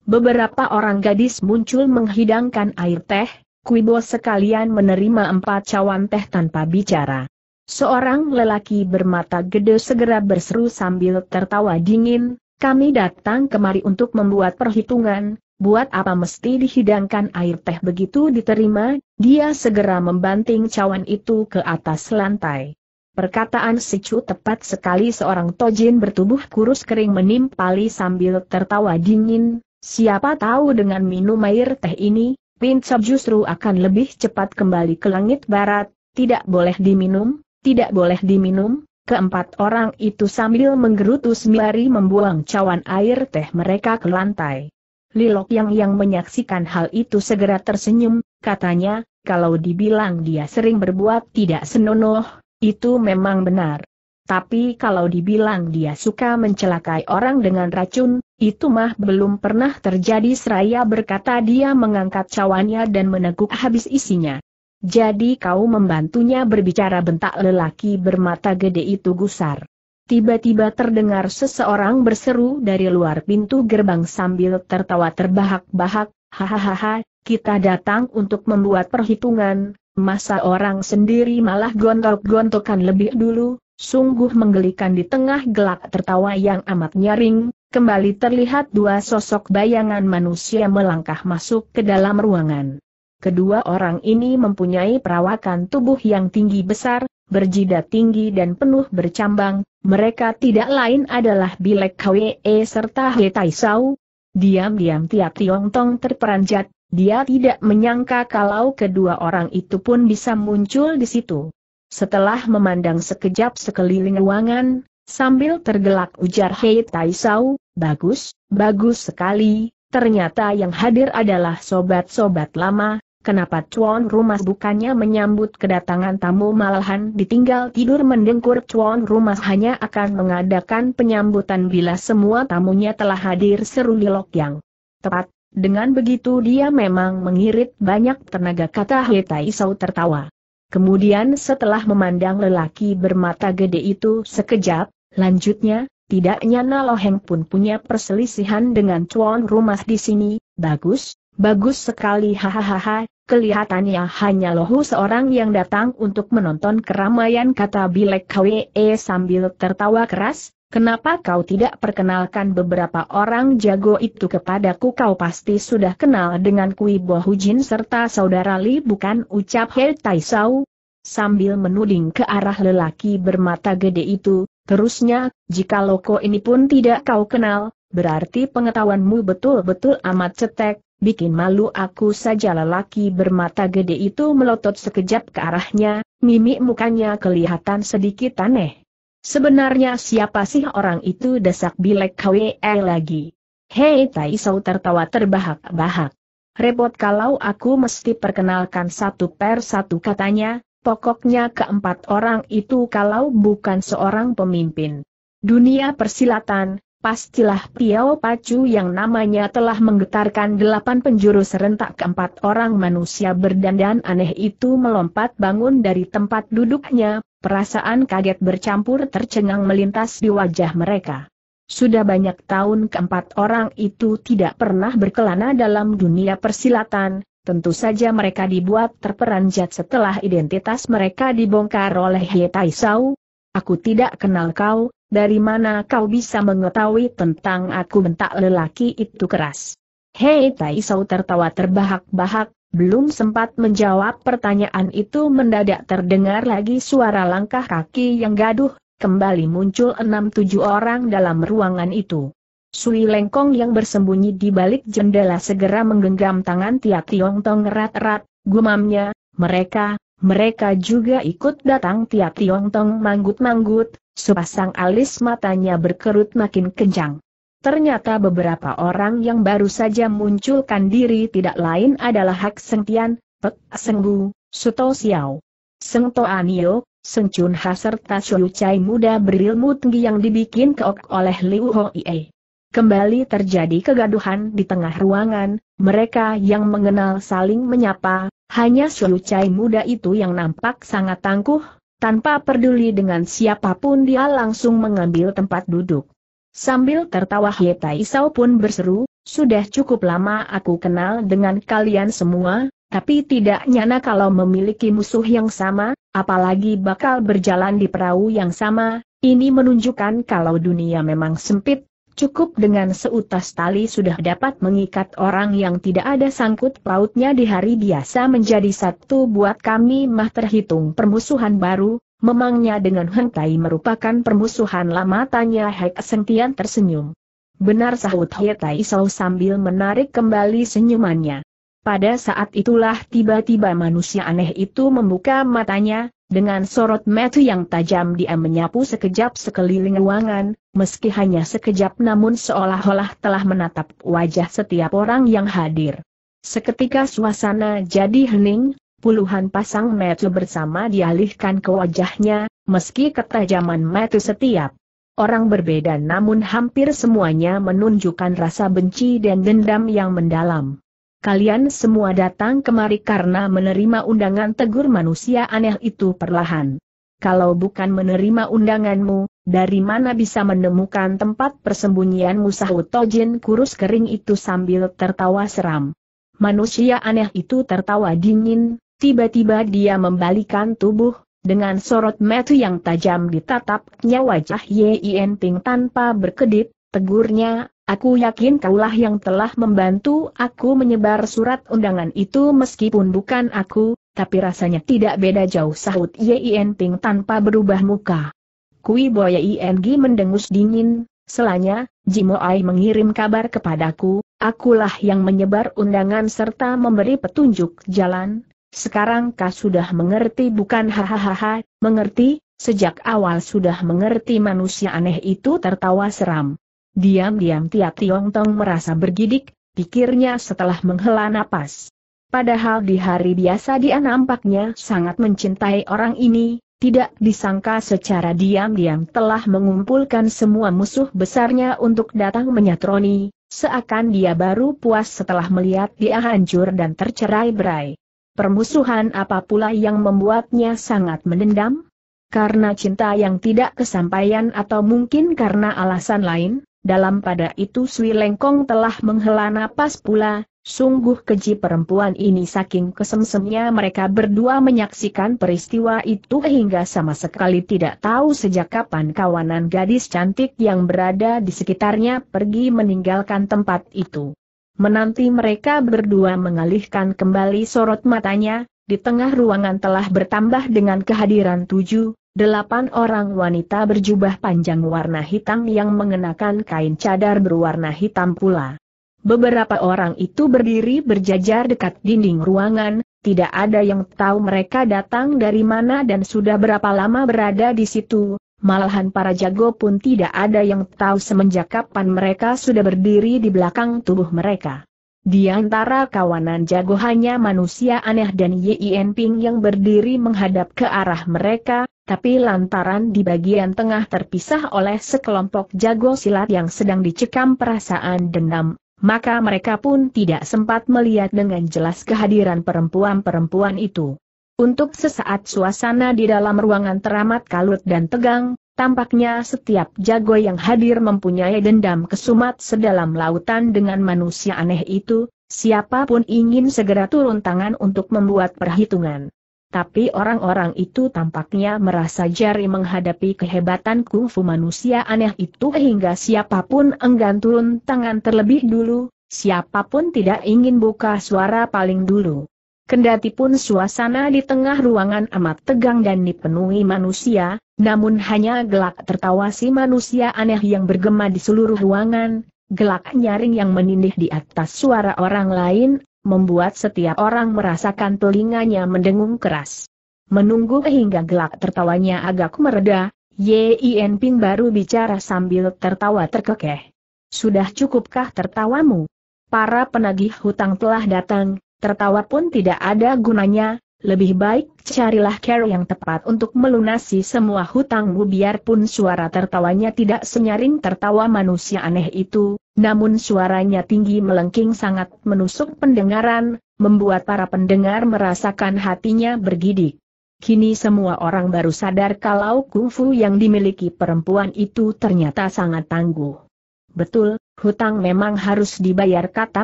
Beberapa orang gadis muncul menghidangkan air teh, Kuibo sekalian menerima empat cawan teh tanpa bicara. Seorang lelaki bermata gede segera berseru sambil tertawa dingin, kami datang kemari untuk membuat perhitungan, buat apa mesti dihidangkan air teh begitu diterima, dia segera membanting cawan itu ke atas lantai. Perkataan si tepat sekali seorang tojin bertubuh kurus kering menimpali sambil tertawa dingin, siapa tahu dengan minum air teh ini, Pincap justru akan lebih cepat kembali ke langit barat, tidak boleh diminum, tidak boleh diminum, Keempat orang itu sambil menggerutu sembari membuang cawan air teh mereka ke lantai. Lilok yang yang menyaksikan hal itu segera tersenyum, katanya, kalau dibilang dia sering berbuat tidak senonoh, itu memang benar. Tapi kalau dibilang dia suka mencelakai orang dengan racun, itu mah belum pernah terjadi seraya berkata dia mengangkat cawannya dan meneguk habis isinya. Jadi kau membantunya berbicara bentak lelaki bermata gede itu gusar. Tiba-tiba terdengar seseorang berseru dari luar pintu gerbang sambil tertawa terbahak-bahak, hahaha, kita datang untuk membuat perhitungan, masa orang sendiri malah gontok-gontokan lebih dulu, sungguh menggelikan di tengah gelak tertawa yang amat nyaring, kembali terlihat dua sosok bayangan manusia melangkah masuk ke dalam ruangan. Kedua orang ini mempunyai perawakan tubuh yang tinggi besar, berjidat tinggi dan penuh bercambang, mereka tidak lain adalah Bilek KWE e serta He Tai Sau. Diam-diam Tiap Tiong Tong terperanjat, dia tidak menyangka kalau kedua orang itu pun bisa muncul di situ. Setelah memandang sekejap sekeliling ruangan, sambil tergelak ujar He Tai Sau, bagus, bagus sekali, Ternyata yang hadir adalah sobat-sobat lama, Kenapa Cuan Rumah bukannya menyambut kedatangan tamu malahan ditinggal tidur mendengkur Cuan Rumah hanya akan mengadakan penyambutan bila semua tamunya telah hadir seru di Lok Yang. Tepat, dengan begitu dia memang mengirit banyak tenaga kata Tai Sau tertawa. Kemudian setelah memandang lelaki bermata gede itu sekejap, lanjutnya, tidaknya Naloheng pun punya perselisihan dengan Cuan Rumah di sini, bagus, Bagus sekali hahaha, kelihatannya hanya lohu seorang yang datang untuk menonton keramaian kata Bilek Kwe sambil tertawa keras, kenapa kau tidak perkenalkan beberapa orang jago itu kepadaku kau pasti sudah kenal dengan Kui Bohujin serta saudara Li bukan ucap Tai Taishau Sambil menuding ke arah lelaki bermata gede itu, terusnya, jika loko ini pun tidak kau kenal, berarti pengetahuanmu betul-betul amat cetek, bikin malu aku saja lelaki bermata gede itu melotot sekejap ke arahnya, mimik mukanya kelihatan sedikit aneh. Sebenarnya siapa sih orang itu desak bilek kwe lagi? Hei Tai Sau tertawa terbahak-bahak. Repot kalau aku mesti perkenalkan satu per satu katanya, pokoknya keempat orang itu kalau bukan seorang pemimpin. Dunia persilatan, pastilah Piao Pacu yang namanya telah menggetarkan delapan penjuru serentak keempat orang manusia berdandan aneh itu melompat bangun dari tempat duduknya, perasaan kaget bercampur tercengang melintas di wajah mereka. Sudah banyak tahun keempat orang itu tidak pernah berkelana dalam dunia persilatan, tentu saja mereka dibuat terperanjat setelah identitas mereka dibongkar oleh He Sau. Aku tidak kenal kau, dari mana kau bisa mengetahui tentang aku bentak lelaki itu keras. Hei Tai Sau tertawa terbahak-bahak, belum sempat menjawab pertanyaan itu mendadak terdengar lagi suara langkah kaki yang gaduh, kembali muncul enam tujuh orang dalam ruangan itu. Sui Lengkong yang bersembunyi di balik jendela segera menggenggam tangan Tia Tiong Tong erat-erat, gumamnya, mereka, mereka juga ikut datang Tia Tiong Tong manggut-manggut, Sepasang alis matanya berkerut makin kencang. Ternyata beberapa orang yang baru saja munculkan diri tidak lain adalah Hak Seng Tian, Pek Senggu, Suto Xiao, Seng Toanio, Seng Chun Ha serta Shu Chai muda berilmu tinggi yang dibikin keok oleh Liu Ho Ie. Kembali terjadi kegaduhan di tengah ruangan, mereka yang mengenal saling menyapa, hanya Shu Chai muda itu yang nampak sangat tangguh, tanpa peduli dengan siapapun dia langsung mengambil tempat duduk. Sambil tertawa Hye Taisau pun berseru, sudah cukup lama aku kenal dengan kalian semua, tapi tidak nyana kalau memiliki musuh yang sama, apalagi bakal berjalan di perahu yang sama, ini menunjukkan kalau dunia memang sempit, Cukup dengan seutas tali sudah dapat mengikat orang yang tidak ada sangkut pautnya di hari biasa menjadi satu buat kami mah terhitung permusuhan baru, memangnya dengan hentai merupakan permusuhan lama tanya Hek Sentian tersenyum. Benar sahut Hetai Sau sambil menarik kembali senyumannya. Pada saat itulah tiba-tiba manusia aneh itu membuka matanya, dengan sorot mata yang tajam dia menyapu sekejap sekeliling ruangan, meski hanya sekejap namun seolah-olah telah menatap wajah setiap orang yang hadir. Seketika suasana jadi hening, puluhan pasang mata bersama dialihkan ke wajahnya, meski ketajaman mata setiap orang berbeda namun hampir semuanya menunjukkan rasa benci dan dendam yang mendalam kalian semua datang kemari karena menerima undangan tegur manusia aneh itu perlahan. Kalau bukan menerima undanganmu, dari mana bisa menemukan tempat persembunyian musuh Tojin kurus kering itu sambil tertawa seram. Manusia aneh itu tertawa dingin, tiba-tiba dia membalikan tubuh, dengan sorot mata yang tajam ditatapnya wajah Yin Ping tanpa berkedip, tegurnya, Aku yakin kaulah yang telah membantu aku menyebar surat undangan itu meskipun bukan aku, tapi rasanya tidak beda jauh sahut Yien Ping tanpa berubah muka. Kui Boya Ing mendengus dingin, selanya, Ai mengirim kabar kepadaku, akulah yang menyebar undangan serta memberi petunjuk jalan, sekarang kau sudah mengerti bukan hahaha, mengerti, sejak awal sudah mengerti manusia aneh itu tertawa seram. Diam-diam Tiap Tiong Tong merasa bergidik, pikirnya setelah menghela napas. Padahal di hari biasa dia nampaknya sangat mencintai orang ini, tidak disangka secara diam-diam telah mengumpulkan semua musuh besarnya untuk datang menyatroni, seakan dia baru puas setelah melihat dia hancur dan tercerai-berai. Permusuhan apa pula yang membuatnya sangat mendendam? Karena cinta yang tidak kesampaian atau mungkin karena alasan lain? Dalam pada itu Sui Lengkong telah menghela napas pula, sungguh keji perempuan ini saking kesemsemnya mereka berdua menyaksikan peristiwa itu hingga sama sekali tidak tahu sejak kapan kawanan gadis cantik yang berada di sekitarnya pergi meninggalkan tempat itu. Menanti mereka berdua mengalihkan kembali sorot matanya, di tengah ruangan telah bertambah dengan kehadiran tujuh, Delapan orang wanita berjubah panjang warna hitam yang mengenakan kain cadar berwarna hitam pula. Beberapa orang itu berdiri berjajar dekat dinding ruangan, tidak ada yang tahu mereka datang dari mana dan sudah berapa lama berada di situ, malahan para jago pun tidak ada yang tahu semenjak kapan mereka sudah berdiri di belakang tubuh mereka. Di antara kawanan jago hanya manusia aneh dan Yin Ping yang berdiri menghadap ke arah mereka, tapi lantaran di bagian tengah terpisah oleh sekelompok jago silat yang sedang dicekam perasaan dendam, maka mereka pun tidak sempat melihat dengan jelas kehadiran perempuan-perempuan itu. Untuk sesaat suasana di dalam ruangan teramat kalut dan tegang, tampaknya setiap jago yang hadir mempunyai dendam kesumat sedalam lautan dengan manusia aneh itu, siapapun ingin segera turun tangan untuk membuat perhitungan tapi orang-orang itu tampaknya merasa jari menghadapi kehebatan kungfu manusia aneh itu hingga siapapun enggan turun tangan terlebih dulu, siapapun tidak ingin buka suara paling dulu. Kendati pun suasana di tengah ruangan amat tegang dan dipenuhi manusia, namun hanya gelak tertawa si manusia aneh yang bergema di seluruh ruangan, gelak nyaring yang menindih di atas suara orang lain, membuat setiap orang merasakan telinganya mendengung keras. Menunggu hingga gelak tertawanya agak mereda, Yin Ping baru bicara sambil tertawa terkekeh. Sudah cukupkah tertawamu? Para penagih hutang telah datang, tertawa pun tidak ada gunanya, lebih baik carilah cara yang tepat untuk melunasi semua hutangmu biarpun suara tertawanya tidak senyaring tertawa manusia aneh itu, namun suaranya tinggi melengking sangat menusuk pendengaran, membuat para pendengar merasakan hatinya bergidik. Kini semua orang baru sadar kalau kungfu yang dimiliki perempuan itu ternyata sangat tangguh. Betul, hutang memang harus dibayar kata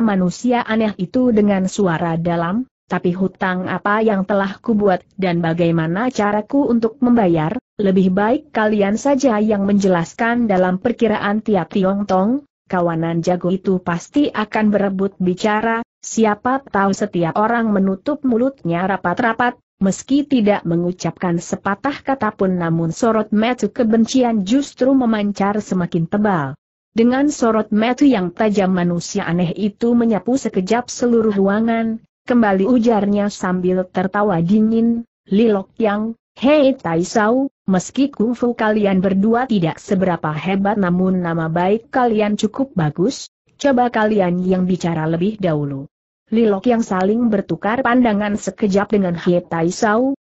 manusia aneh itu dengan suara dalam, tapi hutang apa yang telah kubuat dan bagaimana caraku untuk membayar, lebih baik kalian saja yang menjelaskan dalam perkiraan tiap Tiong Tong, kawanan jago itu pasti akan berebut bicara, siapa tahu setiap orang menutup mulutnya rapat-rapat, meski tidak mengucapkan sepatah kata pun namun sorot metu kebencian justru memancar semakin tebal. Dengan sorot metu yang tajam manusia aneh itu menyapu sekejap seluruh ruangan, Kembali ujarnya sambil tertawa dingin, Lilok Yang, Hei Tai meski kungfu kalian berdua tidak seberapa hebat namun nama baik kalian cukup bagus, coba kalian yang bicara lebih dahulu. Lilok yang saling bertukar pandangan sekejap dengan Hei Tai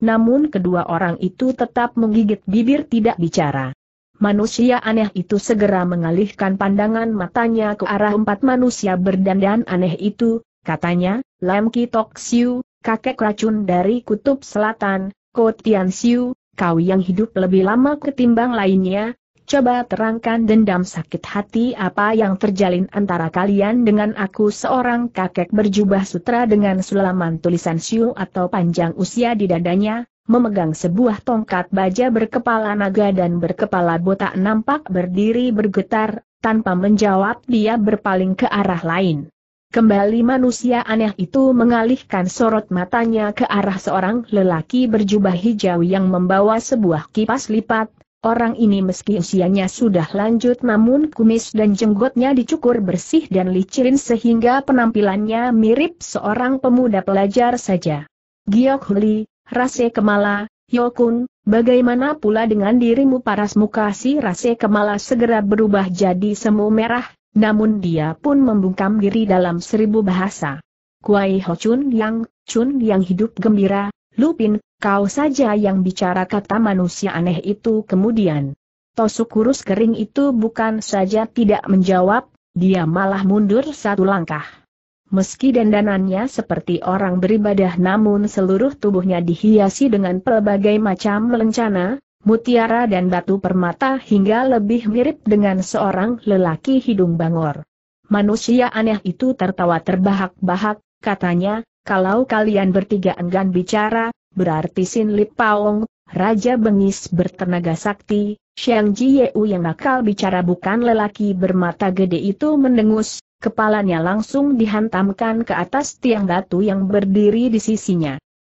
namun kedua orang itu tetap menggigit bibir tidak bicara. Manusia aneh itu segera mengalihkan pandangan matanya ke arah empat manusia berdandan aneh itu, Katanya, Lam Kitok Siu, kakek racun dari kutub selatan, Ko Tian Siu, kau yang hidup lebih lama ketimbang lainnya, coba terangkan dendam sakit hati apa yang terjalin antara kalian dengan aku seorang kakek berjubah sutra dengan sulaman tulisan siu atau panjang usia di dadanya, memegang sebuah tongkat baja berkepala naga dan berkepala botak nampak berdiri bergetar, tanpa menjawab dia berpaling ke arah lain. Kembali manusia aneh itu mengalihkan sorot matanya ke arah seorang lelaki berjubah hijau yang membawa sebuah kipas lipat. Orang ini meski usianya sudah lanjut namun kumis dan jenggotnya dicukur bersih dan licin sehingga penampilannya mirip seorang pemuda pelajar saja. Giok Huli, Rase Kemala, Yokun, bagaimana pula dengan dirimu paras muka si Rase Kemala segera berubah jadi semu merah, namun dia pun membungkam diri dalam seribu bahasa. Kuai Ho Chun Yang, Chun Yang hidup gembira, Lupin, kau saja yang bicara kata manusia aneh itu kemudian. Tosuk kurus kering itu bukan saja tidak menjawab, dia malah mundur satu langkah. Meski dandanannya seperti orang beribadah namun seluruh tubuhnya dihiasi dengan pelbagai macam lencana, mutiara dan batu permata hingga lebih mirip dengan seorang lelaki hidung bangor. Manusia aneh itu tertawa terbahak-bahak, katanya, kalau kalian bertiga enggan bicara, berarti Sin Lip Paong, Raja Bengis bertenaga sakti, Xiang Wu yang nakal bicara bukan lelaki bermata gede itu mendengus, kepalanya langsung dihantamkan ke atas tiang batu yang berdiri di sisinya.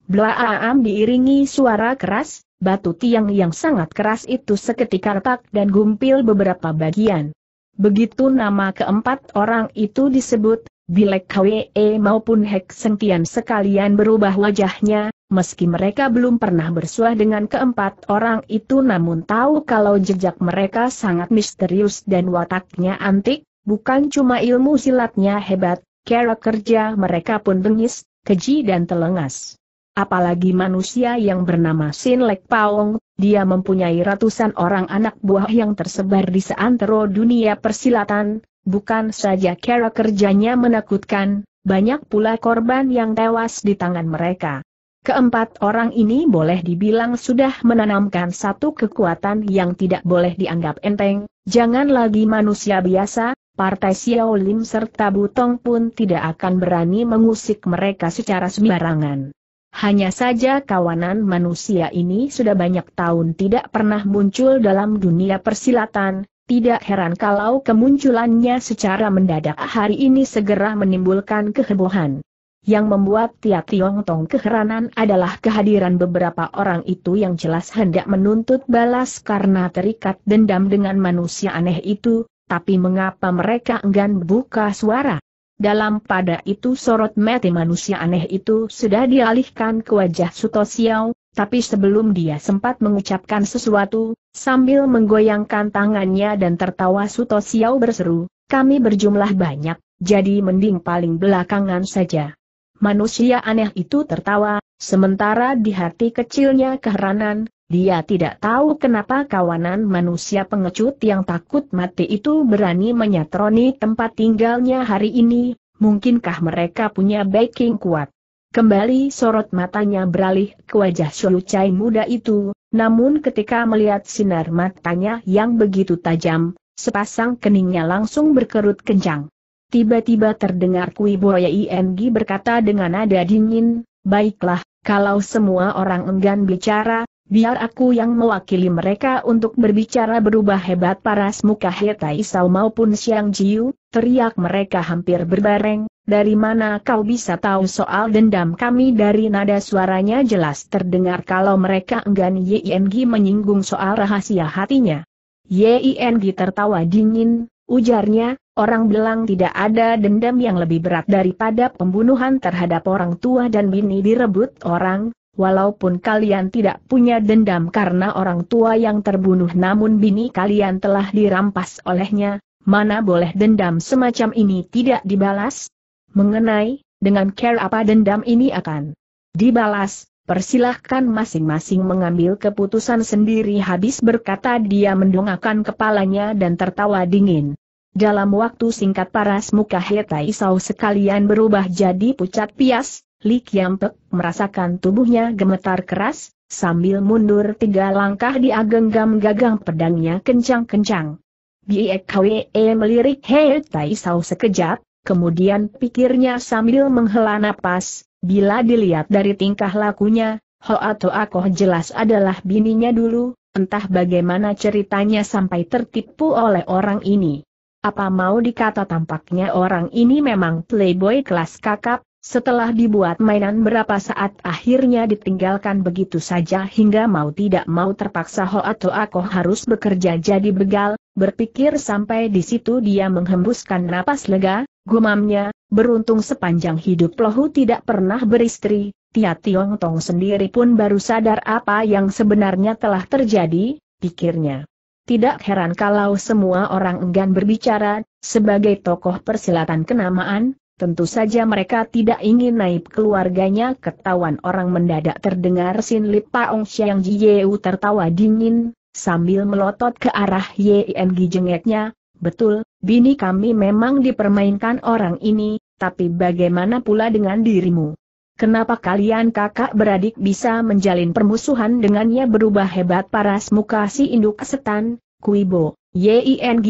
Blaaam diiringi suara keras, Batu tiang yang sangat keras itu seketika retak dan gumpil beberapa bagian. Begitu nama keempat orang itu disebut, Bilek Kwe e maupun Hek Sentian sekalian berubah wajahnya, meski mereka belum pernah bersuah dengan keempat orang itu namun tahu kalau jejak mereka sangat misterius dan wataknya antik, bukan cuma ilmu silatnya hebat, cara kerja mereka pun bengis, keji dan telengas apalagi manusia yang bernama Sin Lek Paong, dia mempunyai ratusan orang anak buah yang tersebar di seantero dunia persilatan, bukan saja cara kerjanya menakutkan, banyak pula korban yang tewas di tangan mereka. Keempat orang ini boleh dibilang sudah menanamkan satu kekuatan yang tidak boleh dianggap enteng, jangan lagi manusia biasa, Partai Xiao Lim serta Butong pun tidak akan berani mengusik mereka secara sembarangan. Hanya saja kawanan manusia ini sudah banyak tahun tidak pernah muncul dalam dunia persilatan, tidak heran kalau kemunculannya secara mendadak hari ini segera menimbulkan kehebohan. Yang membuat Tia Tiong Tong keheranan adalah kehadiran beberapa orang itu yang jelas hendak menuntut balas karena terikat dendam dengan manusia aneh itu, tapi mengapa mereka enggan buka suara? Dalam pada itu sorot mati manusia aneh itu sudah dialihkan ke wajah Suto Xiao, tapi sebelum dia sempat mengucapkan sesuatu, sambil menggoyangkan tangannya dan tertawa Suto Xiao berseru, kami berjumlah banyak, jadi mending paling belakangan saja. Manusia aneh itu tertawa, sementara di hati kecilnya keheranan, dia tidak tahu kenapa kawanan manusia pengecut yang takut mati itu berani menyatroni tempat tinggalnya hari ini, mungkinkah mereka punya backing kuat. Kembali sorot matanya beralih ke wajah Solucai muda itu, namun ketika melihat sinar matanya yang begitu tajam, sepasang keningnya langsung berkerut kencang. Tiba-tiba terdengar Kui Boya Ing berkata dengan nada dingin, baiklah, kalau semua orang enggan bicara, Biar aku yang mewakili mereka untuk berbicara berubah hebat paras muka Hetai Sau maupun siang Jiu, teriak mereka hampir berbareng, dari mana kau bisa tahu soal dendam kami dari nada suaranya jelas terdengar kalau mereka enggan Ying menyinggung soal rahasia hatinya. Ying tertawa dingin, ujarnya, orang bilang tidak ada dendam yang lebih berat daripada pembunuhan terhadap orang tua dan bini direbut orang, Walaupun kalian tidak punya dendam karena orang tua yang terbunuh namun bini kalian telah dirampas olehnya, mana boleh dendam semacam ini tidak dibalas? Mengenai, dengan care apa dendam ini akan dibalas, persilahkan masing-masing mengambil keputusan sendiri habis berkata dia mendongakkan kepalanya dan tertawa dingin. Dalam waktu singkat paras muka Hetai Sau sekalian berubah jadi pucat pias, Li Kiampek merasakan tubuhnya gemetar keras, sambil mundur tiga langkah dia genggam gagang pedangnya kencang-kencang. Biek e melirik Hei Tai Sau sekejap, kemudian pikirnya sambil menghela napas, bila dilihat dari tingkah lakunya, ho atau akoh jelas adalah bininya dulu, entah bagaimana ceritanya sampai tertipu oleh orang ini. Apa mau dikata tampaknya orang ini memang playboy kelas kakap, setelah dibuat mainan berapa saat akhirnya ditinggalkan begitu saja hingga mau tidak mau terpaksa Ho atau aku harus bekerja jadi begal, berpikir sampai di situ dia menghembuskan napas lega, gumamnya, beruntung sepanjang hidup Lohu tidak pernah beristri, Tia Tiong Tong sendiri pun baru sadar apa yang sebenarnya telah terjadi, pikirnya. Tidak heran kalau semua orang enggan berbicara, sebagai tokoh persilatan kenamaan, Tentu saja mereka tidak ingin naib keluarganya ketahuan orang mendadak terdengar Sin Lip Paong Xiang Jiyeu tertawa dingin, sambil melotot ke arah Gi jengeknya, betul, bini kami memang dipermainkan orang ini, tapi bagaimana pula dengan dirimu? Kenapa kalian kakak beradik bisa menjalin permusuhan dengannya berubah hebat paras muka si induk setan, Kuibo? Gi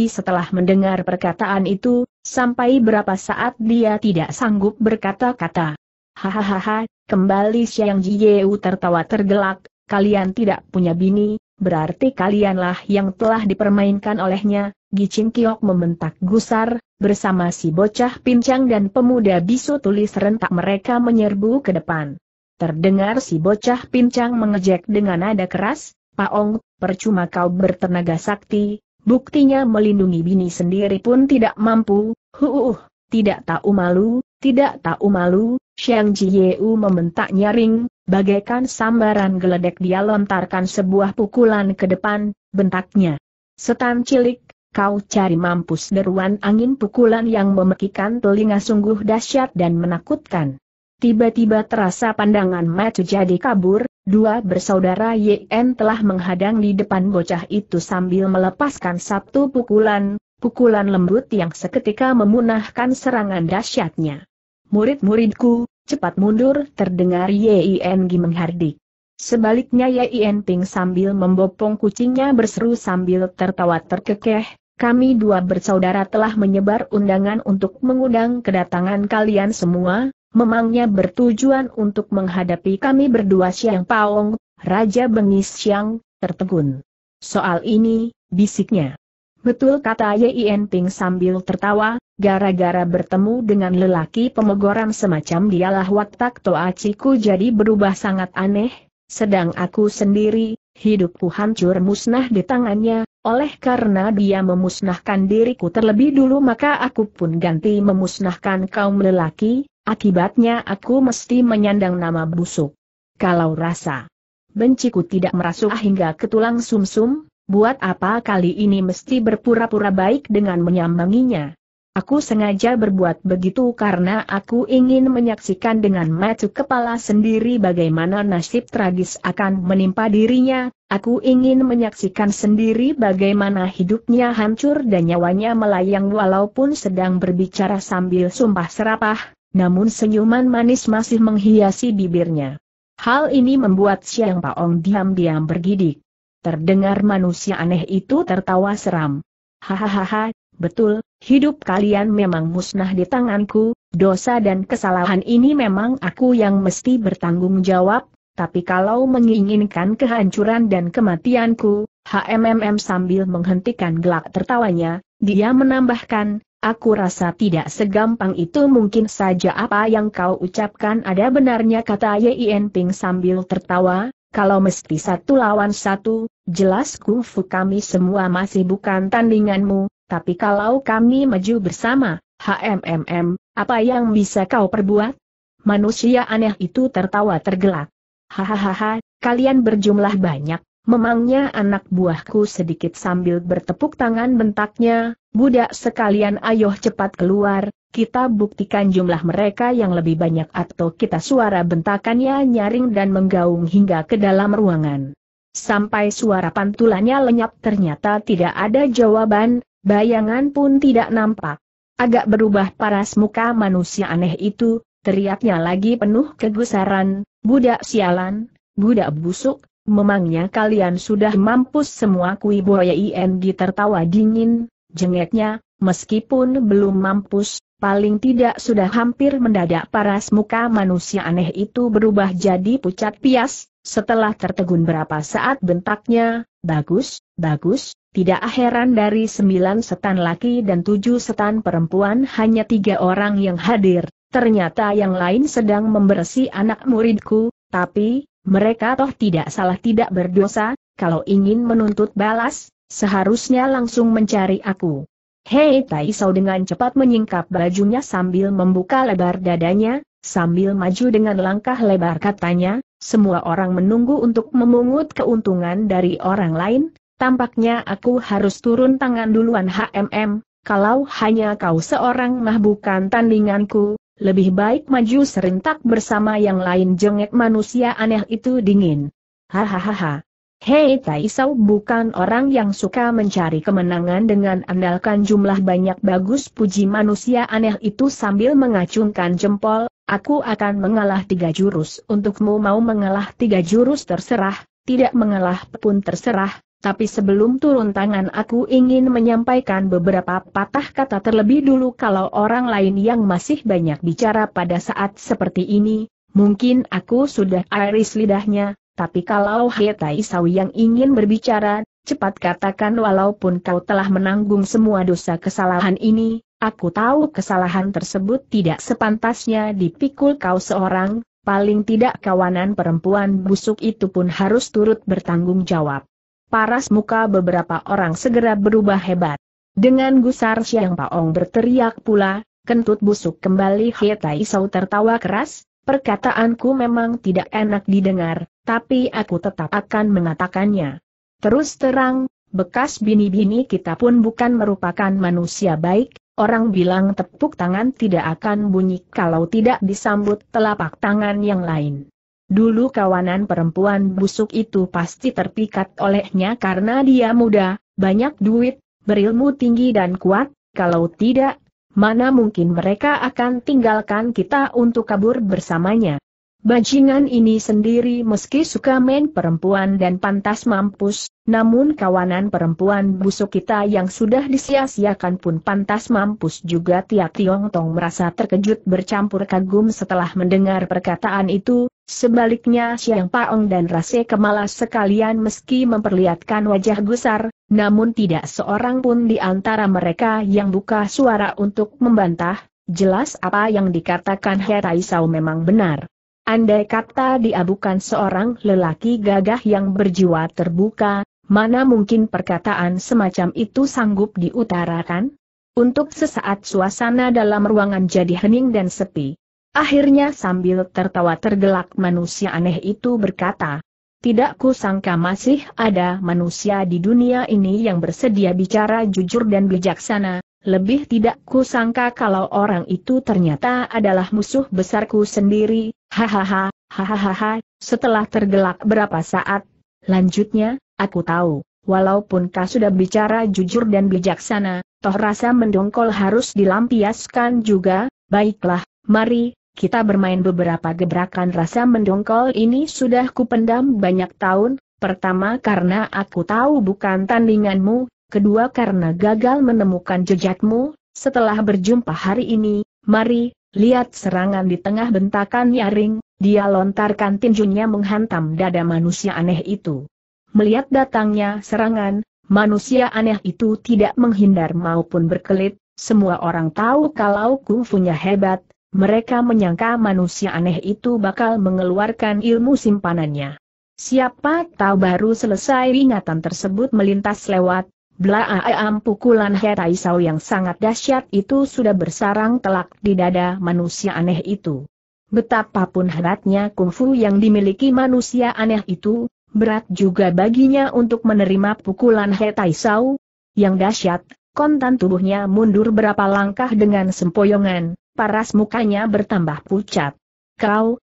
setelah mendengar perkataan itu, sampai berapa saat dia tidak sanggup berkata-kata. Hahaha, kembali Siang Jieu tertawa tergelak, kalian tidak punya bini, berarti kalianlah yang telah dipermainkan olehnya, Gichin Kiok membentak gusar, bersama si bocah pincang dan pemuda bisu tulis rentak mereka menyerbu ke depan. Terdengar si bocah pincang mengejek dengan nada keras, Paong, percuma kau bertenaga sakti, buktinya melindungi bini sendiri pun tidak mampu, huuh, tidak tahu malu, tidak tahu malu, Xiang Jiyeu membentak nyaring, bagaikan sambaran geledek dia lontarkan sebuah pukulan ke depan, bentaknya. Setan cilik, kau cari mampus deruan angin pukulan yang memekikan telinga sungguh dahsyat dan menakutkan. Tiba-tiba terasa pandangan Macu jadi kabur, dua bersaudara YN telah menghadang di depan bocah itu sambil melepaskan satu pukulan, pukulan lembut yang seketika memunahkan serangan dahsyatnya. Murid-muridku, cepat mundur terdengar Yen Gi menghardik. Sebaliknya Yen Ping sambil membopong kucingnya berseru sambil tertawa terkekeh, kami dua bersaudara telah menyebar undangan untuk mengundang kedatangan kalian semua, Memangnya bertujuan untuk menghadapi kami berdua Siang Paong, Raja Bengis Siang, tertegun. Soal ini, bisiknya. Betul kata Yien Ping sambil tertawa, gara-gara bertemu dengan lelaki pemegoran semacam dialah watak Toachiku jadi berubah sangat aneh, sedang aku sendiri, hidupku hancur musnah di tangannya, oleh karena dia memusnahkan diriku terlebih dulu maka aku pun ganti memusnahkan kaum lelaki, Akibatnya aku mesti menyandang nama busuk. Kalau rasa benciku tidak merasuk hingga ke tulang sumsum, -sum, buat apa kali ini mesti berpura-pura baik dengan menyambanginya. Aku sengaja berbuat begitu karena aku ingin menyaksikan dengan mata kepala sendiri bagaimana nasib tragis akan menimpa dirinya, aku ingin menyaksikan sendiri bagaimana hidupnya hancur dan nyawanya melayang walaupun sedang berbicara sambil sumpah serapah, namun senyuman manis masih menghiasi bibirnya. Hal ini membuat Siang Paong diam-diam bergidik. Terdengar manusia aneh itu tertawa seram. Hahaha, betul, hidup kalian memang musnah di tanganku, dosa dan kesalahan ini memang aku yang mesti bertanggung jawab, tapi kalau menginginkan kehancuran dan kematianku, HMMM sambil menghentikan gelak tertawanya, dia menambahkan, Aku rasa tidak segampang itu mungkin saja apa yang kau ucapkan ada benarnya kata Yin Ping sambil tertawa, kalau mesti satu lawan satu, jelas kungfu kami semua masih bukan tandinganmu, tapi kalau kami maju bersama, HMMM, apa yang bisa kau perbuat? Manusia aneh itu tertawa tergelak. Hahaha, kalian berjumlah banyak, memangnya anak buahku sedikit sambil bertepuk tangan bentaknya, Budak sekalian ayo cepat keluar, kita buktikan jumlah mereka yang lebih banyak atau kita suara bentakannya nyaring dan menggaung hingga ke dalam ruangan. Sampai suara pantulannya lenyap ternyata tidak ada jawaban, bayangan pun tidak nampak. Agak berubah paras muka manusia aneh itu, teriaknya lagi penuh kegusaran, budak sialan, budak busuk, memangnya kalian sudah mampus semua kui ING tertawa dingin, Jengeknya, meskipun belum mampus, paling tidak sudah hampir mendadak paras muka manusia aneh itu berubah jadi pucat pias, setelah tertegun berapa saat bentaknya, bagus, bagus, tidak heran dari sembilan setan laki dan tujuh setan perempuan hanya tiga orang yang hadir, ternyata yang lain sedang membersih anak muridku, tapi, mereka toh tidak salah tidak berdosa, kalau ingin menuntut balas, Seharusnya langsung mencari aku. Hei Tai dengan cepat menyingkap bajunya sambil membuka lebar dadanya, sambil maju dengan langkah lebar katanya, semua orang menunggu untuk memungut keuntungan dari orang lain, tampaknya aku harus turun tangan duluan HMM, kalau hanya kau seorang mah bukan tandinganku, lebih baik maju serentak bersama yang lain jengek manusia aneh itu dingin. Hahaha. Hei Sau bukan orang yang suka mencari kemenangan dengan andalkan jumlah banyak bagus puji manusia aneh itu sambil mengacungkan jempol, aku akan mengalah tiga jurus untukmu mau mengalah tiga jurus terserah, tidak mengalah pun terserah, tapi sebelum turun tangan aku ingin menyampaikan beberapa patah kata terlebih dulu kalau orang lain yang masih banyak bicara pada saat seperti ini, mungkin aku sudah iris lidahnya, tapi kalau Hetai Sau yang ingin berbicara, cepat katakan walaupun kau telah menanggung semua dosa kesalahan ini, aku tahu kesalahan tersebut tidak sepantasnya dipikul kau seorang, paling tidak kawanan perempuan busuk itu pun harus turut bertanggung jawab. Paras muka beberapa orang segera berubah hebat. Dengan gusar Siang Paong berteriak pula, kentut busuk kembali Hetai Sau tertawa keras, perkataanku memang tidak enak didengar, tapi aku tetap akan mengatakannya. Terus terang, bekas bini-bini kita pun bukan merupakan manusia baik, orang bilang tepuk tangan tidak akan bunyi kalau tidak disambut telapak tangan yang lain. Dulu kawanan perempuan busuk itu pasti terpikat olehnya karena dia muda, banyak duit, berilmu tinggi dan kuat, kalau tidak, mana mungkin mereka akan tinggalkan kita untuk kabur bersamanya. Bajingan ini sendiri meski suka main perempuan dan pantas mampus, namun kawanan perempuan busuk kita yang sudah disia-siakan pun pantas mampus juga Tiak Tiong Tong merasa terkejut bercampur kagum setelah mendengar perkataan itu, sebaliknya Siang Paong dan Rase kemalas sekalian meski memperlihatkan wajah gusar, namun tidak seorang pun di antara mereka yang buka suara untuk membantah, jelas apa yang dikatakan Herai Sau memang benar. Andai kata dia bukan seorang lelaki gagah yang berjiwa terbuka, mana mungkin perkataan semacam itu sanggup diutarakan? Untuk sesaat suasana dalam ruangan jadi hening dan sepi. Akhirnya sambil tertawa tergelak manusia aneh itu berkata, Tidak sangka masih ada manusia di dunia ini yang bersedia bicara jujur dan bijaksana, lebih tidak kusangka kalau orang itu ternyata adalah musuh besarku sendiri, hahaha, hahaha, setelah tergelak berapa saat. Lanjutnya, aku tahu, walaupun kau sudah bicara jujur dan bijaksana, toh rasa mendongkol harus dilampiaskan juga, baiklah, mari, kita bermain beberapa gebrakan rasa mendongkol ini sudah kupendam banyak tahun, pertama karena aku tahu bukan tandinganmu, kedua karena gagal menemukan jejakmu, setelah berjumpa hari ini, mari, lihat serangan di tengah bentakan nyaring, dia lontarkan tinjunya menghantam dada manusia aneh itu. Melihat datangnya serangan, manusia aneh itu tidak menghindar maupun berkelit, semua orang tahu kalau kungfunya hebat, mereka menyangka manusia aneh itu bakal mengeluarkan ilmu simpanannya. Siapa tahu baru selesai ingatan tersebut melintas lewat, Blaaam ah, ah, pukulan Hetai Sau yang sangat dahsyat itu sudah bersarang telak di dada manusia aneh itu. Betapapun heratnya kungfu yang dimiliki manusia aneh itu, berat juga baginya untuk menerima pukulan Hetai Sau Yang dahsyat, kontan tubuhnya mundur berapa langkah dengan sempoyongan, paras mukanya bertambah pucat. Kau,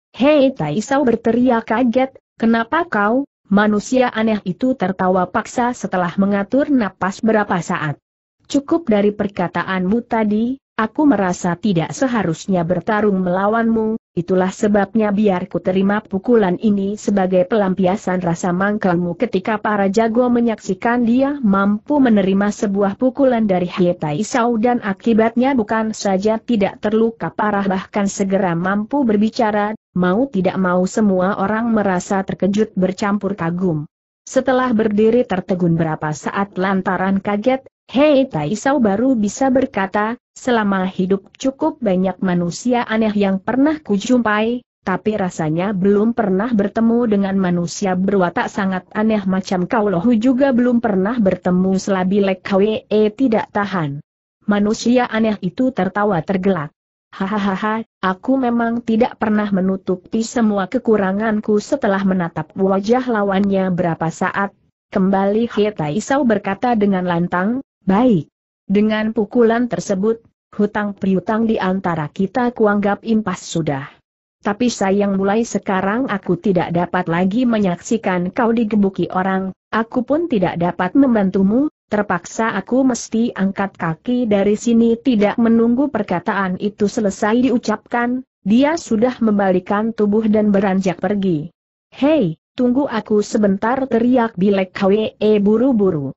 Sau berteriak kaget, kenapa kau, Manusia aneh itu tertawa paksa setelah mengatur napas berapa saat. Cukup dari perkataanmu tadi, aku merasa tidak seharusnya bertarung melawanmu, Itulah sebabnya biar ku terima pukulan ini sebagai pelampiasan rasa mangkalmu ketika para jago menyaksikan dia mampu menerima sebuah pukulan dari Hietai Sau dan akibatnya bukan saja tidak terluka parah bahkan segera mampu berbicara, mau tidak mau semua orang merasa terkejut bercampur kagum. Setelah berdiri tertegun berapa saat lantaran kaget, Hietai Sau baru bisa berkata, Selama hidup cukup banyak manusia aneh yang pernah kujumpai, tapi rasanya belum pernah bertemu dengan manusia berwatak sangat aneh macam kau loh juga belum pernah bertemu selabilek kwe eh, tidak tahan. Manusia aneh itu tertawa tergelak. Hahaha, aku memang tidak pernah menutupi semua kekuranganku setelah menatap wajah lawannya berapa saat. Kembali Heta sau berkata dengan lantang, baik, dengan pukulan tersebut, hutang priutang di antara kita kuanggap impas sudah. Tapi sayang mulai sekarang aku tidak dapat lagi menyaksikan kau digebuki orang, aku pun tidak dapat membantumu, terpaksa aku mesti angkat kaki dari sini tidak menunggu perkataan itu selesai diucapkan, dia sudah membalikan tubuh dan beranjak pergi. Hei, tunggu aku sebentar teriak Bilek Kwe eh, buru-buru.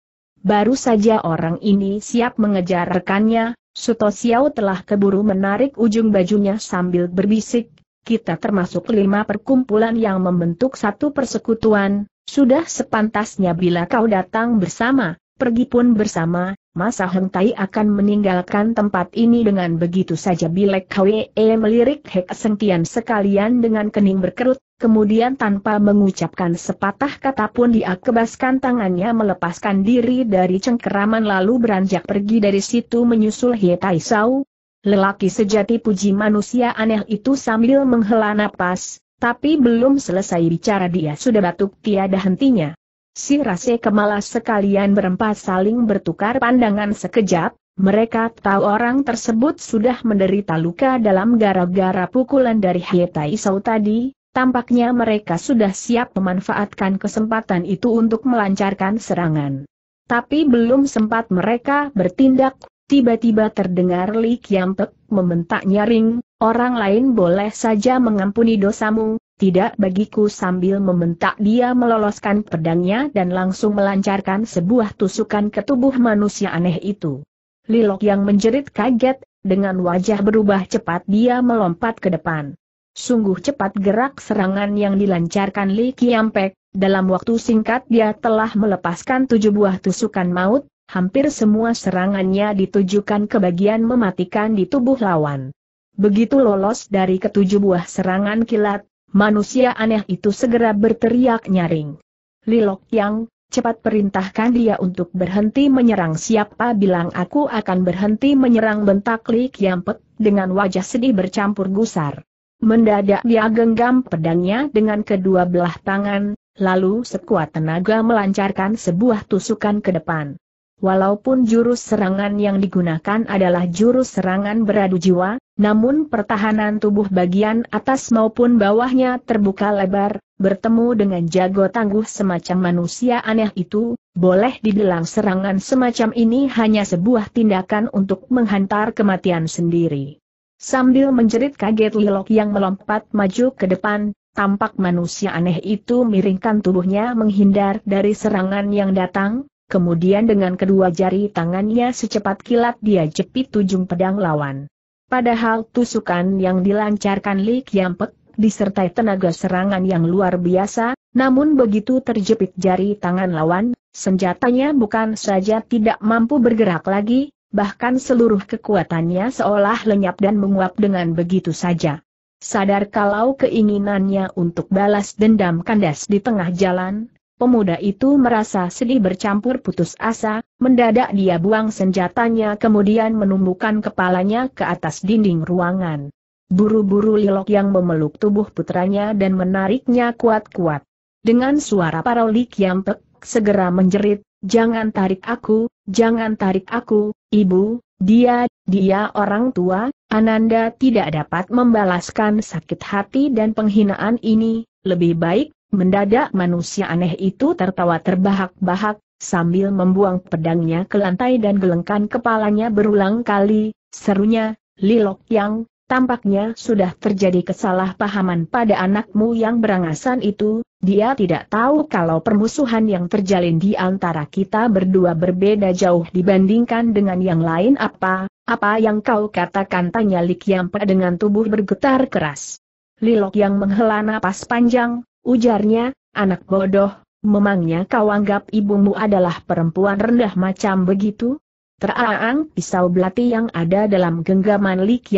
Baru saja orang ini siap mengejar rekannya, Suto Xiao telah keburu menarik ujung bajunya sambil berbisik, kita termasuk lima perkumpulan yang membentuk satu persekutuan, sudah sepantasnya bila kau datang bersama, pergi pun bersama, masa Heng Tai akan meninggalkan tempat ini dengan begitu saja Bilek Kwee melirik Hek Sentian sekalian dengan kening berkerut, Kemudian tanpa mengucapkan sepatah kata pun dia kebaskan tangannya melepaskan diri dari cengkeraman lalu beranjak pergi dari situ menyusul Hie Sau. Lelaki sejati puji manusia aneh itu sambil menghela napas, tapi belum selesai bicara dia sudah batuk tiada hentinya. Si Rase kemalas sekalian berempat saling bertukar pandangan sekejap, mereka tahu orang tersebut sudah menderita luka dalam gara-gara pukulan dari Hietai Sau tadi, Tampaknya mereka sudah siap memanfaatkan kesempatan itu untuk melancarkan serangan. Tapi belum sempat mereka bertindak, tiba-tiba terdengar Li Kiampek membentak nyaring, orang lain boleh saja mengampuni dosamu, tidak bagiku sambil membentak dia meloloskan pedangnya dan langsung melancarkan sebuah tusukan ke tubuh manusia aneh itu. Lilok yang menjerit kaget, dengan wajah berubah cepat dia melompat ke depan. Sungguh cepat gerak serangan yang dilancarkan Li Kiampek, dalam waktu singkat dia telah melepaskan tujuh buah tusukan maut, hampir semua serangannya ditujukan ke bagian mematikan di tubuh lawan. Begitu lolos dari ketujuh buah serangan kilat, manusia aneh itu segera berteriak nyaring. Lilok Yang, cepat perintahkan dia untuk berhenti menyerang siapa bilang aku akan berhenti menyerang bentak Li Kiampek, dengan wajah sedih bercampur gusar. Mendadak dia genggam pedangnya dengan kedua belah tangan, lalu sekuat tenaga melancarkan sebuah tusukan ke depan. Walaupun jurus serangan yang digunakan adalah jurus serangan beradu jiwa, namun pertahanan tubuh bagian atas maupun bawahnya terbuka lebar, bertemu dengan jago tangguh semacam manusia aneh itu, boleh dibilang serangan semacam ini hanya sebuah tindakan untuk menghantar kematian sendiri. Sambil menjerit kaget Lilok yang melompat maju ke depan, tampak manusia aneh itu miringkan tubuhnya menghindar dari serangan yang datang, kemudian dengan kedua jari tangannya secepat kilat dia jepit ujung pedang lawan. Padahal tusukan yang dilancarkan Li Kiampek, disertai tenaga serangan yang luar biasa, namun begitu terjepit jari tangan lawan, senjatanya bukan saja tidak mampu bergerak lagi, bahkan seluruh kekuatannya seolah lenyap dan menguap dengan begitu saja. Sadar kalau keinginannya untuk balas dendam kandas di tengah jalan, pemuda itu merasa sedih bercampur putus asa, mendadak dia buang senjatanya kemudian menumbuhkan kepalanya ke atas dinding ruangan. Buru-buru Lilok yang memeluk tubuh putranya dan menariknya kuat-kuat. Dengan suara parolik yang pek, segera menjerit, jangan tarik aku, jangan tarik aku, ibu, dia, dia orang tua, Ananda tidak dapat membalaskan sakit hati dan penghinaan ini, lebih baik, mendadak manusia aneh itu tertawa terbahak-bahak, sambil membuang pedangnya ke lantai dan gelengkan kepalanya berulang kali, serunya, Lilok Yang, Tampaknya sudah terjadi kesalahpahaman pada anakmu yang berangasan itu, dia tidak tahu kalau permusuhan yang terjalin di antara kita berdua berbeda jauh dibandingkan dengan yang lain apa, apa yang kau katakan tanya Lik dengan tubuh bergetar keras. Lilok yang menghela napas panjang, ujarnya, anak bodoh, memangnya kau anggap ibumu adalah perempuan rendah macam begitu? Teraang pisau belati yang ada dalam genggaman Lik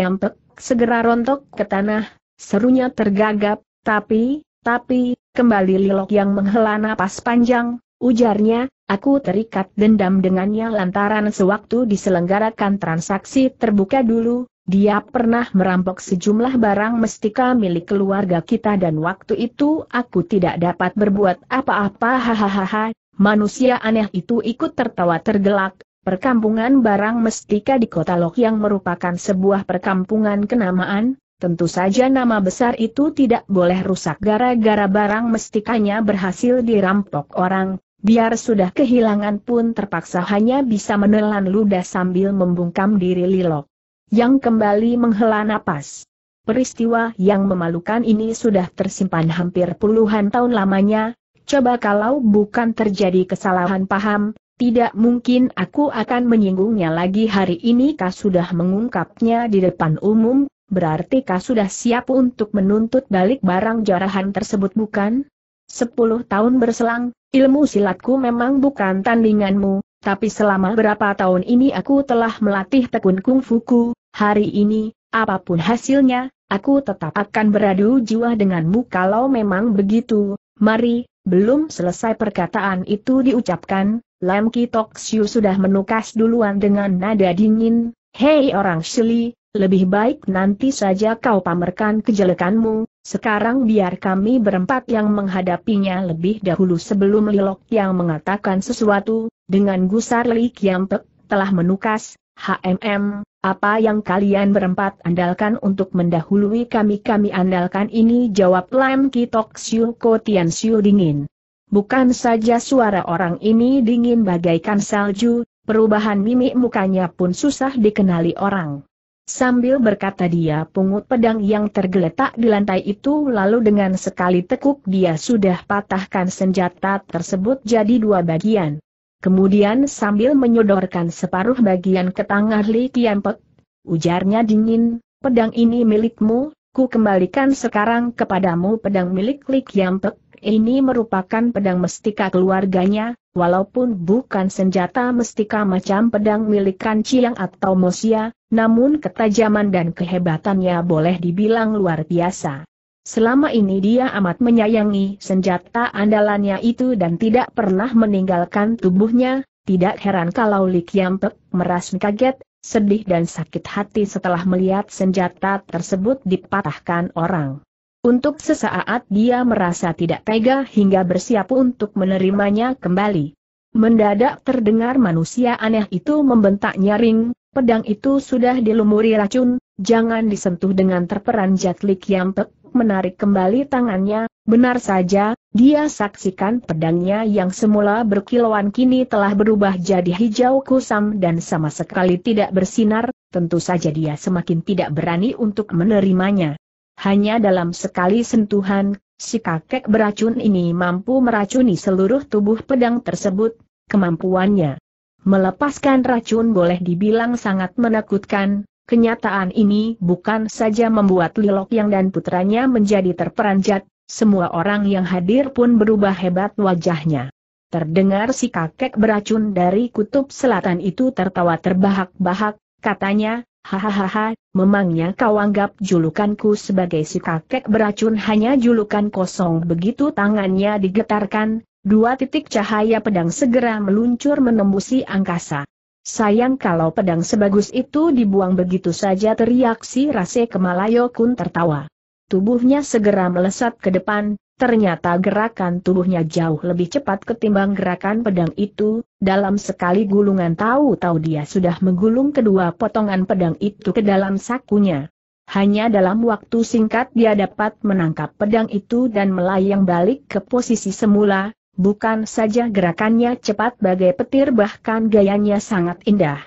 segera rontok ke tanah, serunya tergagap, tapi, tapi, kembali Lilok yang menghela napas panjang, ujarnya, aku terikat dendam dengannya lantaran sewaktu diselenggarakan transaksi terbuka dulu, dia pernah merampok sejumlah barang mestika milik keluarga kita dan waktu itu aku tidak dapat berbuat apa-apa hahaha. Manusia aneh itu ikut tertawa tergelak, perkampungan barang mestika di kota Lok yang merupakan sebuah perkampungan kenamaan, tentu saja nama besar itu tidak boleh rusak gara-gara barang mestikanya berhasil dirampok orang, biar sudah kehilangan pun terpaksa hanya bisa menelan ludah sambil membungkam diri Lilok. Yang kembali menghela napas. Peristiwa yang memalukan ini sudah tersimpan hampir puluhan tahun lamanya, coba kalau bukan terjadi kesalahan paham, tidak mungkin aku akan menyinggungnya lagi hari ini kau sudah mengungkapnya di depan umum, berarti kau sudah siap untuk menuntut balik barang jarahan tersebut bukan? Sepuluh tahun berselang, ilmu silatku memang bukan tandinganmu, tapi selama berapa tahun ini aku telah melatih tekun kungfuku, hari ini, apapun hasilnya, aku tetap akan beradu jiwa denganmu kalau memang begitu, mari, belum selesai perkataan itu diucapkan, Lam Kitok Siu sudah menukas duluan dengan nada dingin, Hei orang Shili, lebih baik nanti saja kau pamerkan kejelekanmu, sekarang biar kami berempat yang menghadapinya lebih dahulu sebelum Lilok yang mengatakan sesuatu, dengan gusar Li Kiampek, telah menukas, HMM, apa yang kalian berempat andalkan untuk mendahului kami-kami andalkan ini jawab Lam Kitok Siu Tian Siu dingin. Bukan saja suara orang ini dingin bagaikan salju, perubahan mimik mukanya pun susah dikenali orang. Sambil berkata dia pungut pedang yang tergeletak di lantai itu lalu dengan sekali tekuk dia sudah patahkan senjata tersebut jadi dua bagian. Kemudian sambil menyodorkan separuh bagian ke tangan Li Kianpek, ujarnya dingin, pedang ini milikmu, ku kembalikan sekarang kepadamu pedang milik Li Kianpek, ini merupakan pedang mestika keluarganya, walaupun bukan senjata mestika macam pedang milik Kanciang atau Mosia, namun ketajaman dan kehebatannya boleh dibilang luar biasa. Selama ini dia amat menyayangi senjata andalannya itu dan tidak pernah meninggalkan tubuhnya, tidak heran kalau Li Kiampek merasa kaget, sedih dan sakit hati setelah melihat senjata tersebut dipatahkan orang. Untuk sesaat dia merasa tidak tega hingga bersiap untuk menerimanya kembali. Mendadak terdengar manusia aneh itu membentak nyaring, pedang itu sudah dilumuri racun, jangan disentuh dengan terperanjat Lik Yampek, menarik kembali tangannya, benar saja, dia saksikan pedangnya yang semula berkilauan kini telah berubah jadi hijau kusam dan sama sekali tidak bersinar, tentu saja dia semakin tidak berani untuk menerimanya. Hanya dalam sekali sentuhan, si kakek beracun ini mampu meracuni seluruh tubuh pedang tersebut, kemampuannya. Melepaskan racun boleh dibilang sangat menakutkan, kenyataan ini bukan saja membuat Lilok yang dan putranya menjadi terperanjat, semua orang yang hadir pun berubah hebat wajahnya. Terdengar si kakek beracun dari kutub selatan itu tertawa terbahak-bahak, katanya, Hahaha, memangnya kau anggap julukanku sebagai si kakek beracun hanya julukan kosong begitu tangannya digetarkan, dua titik cahaya pedang segera meluncur menembusi angkasa. Sayang kalau pedang sebagus itu dibuang begitu saja teriak si Rase Kemalayo Kun tertawa. Tubuhnya segera melesat ke depan, Ternyata gerakan tubuhnya jauh lebih cepat ketimbang gerakan pedang itu, dalam sekali gulungan tahu-tahu dia sudah menggulung kedua potongan pedang itu ke dalam sakunya. Hanya dalam waktu singkat dia dapat menangkap pedang itu dan melayang balik ke posisi semula, bukan saja gerakannya cepat bagai petir bahkan gayanya sangat indah.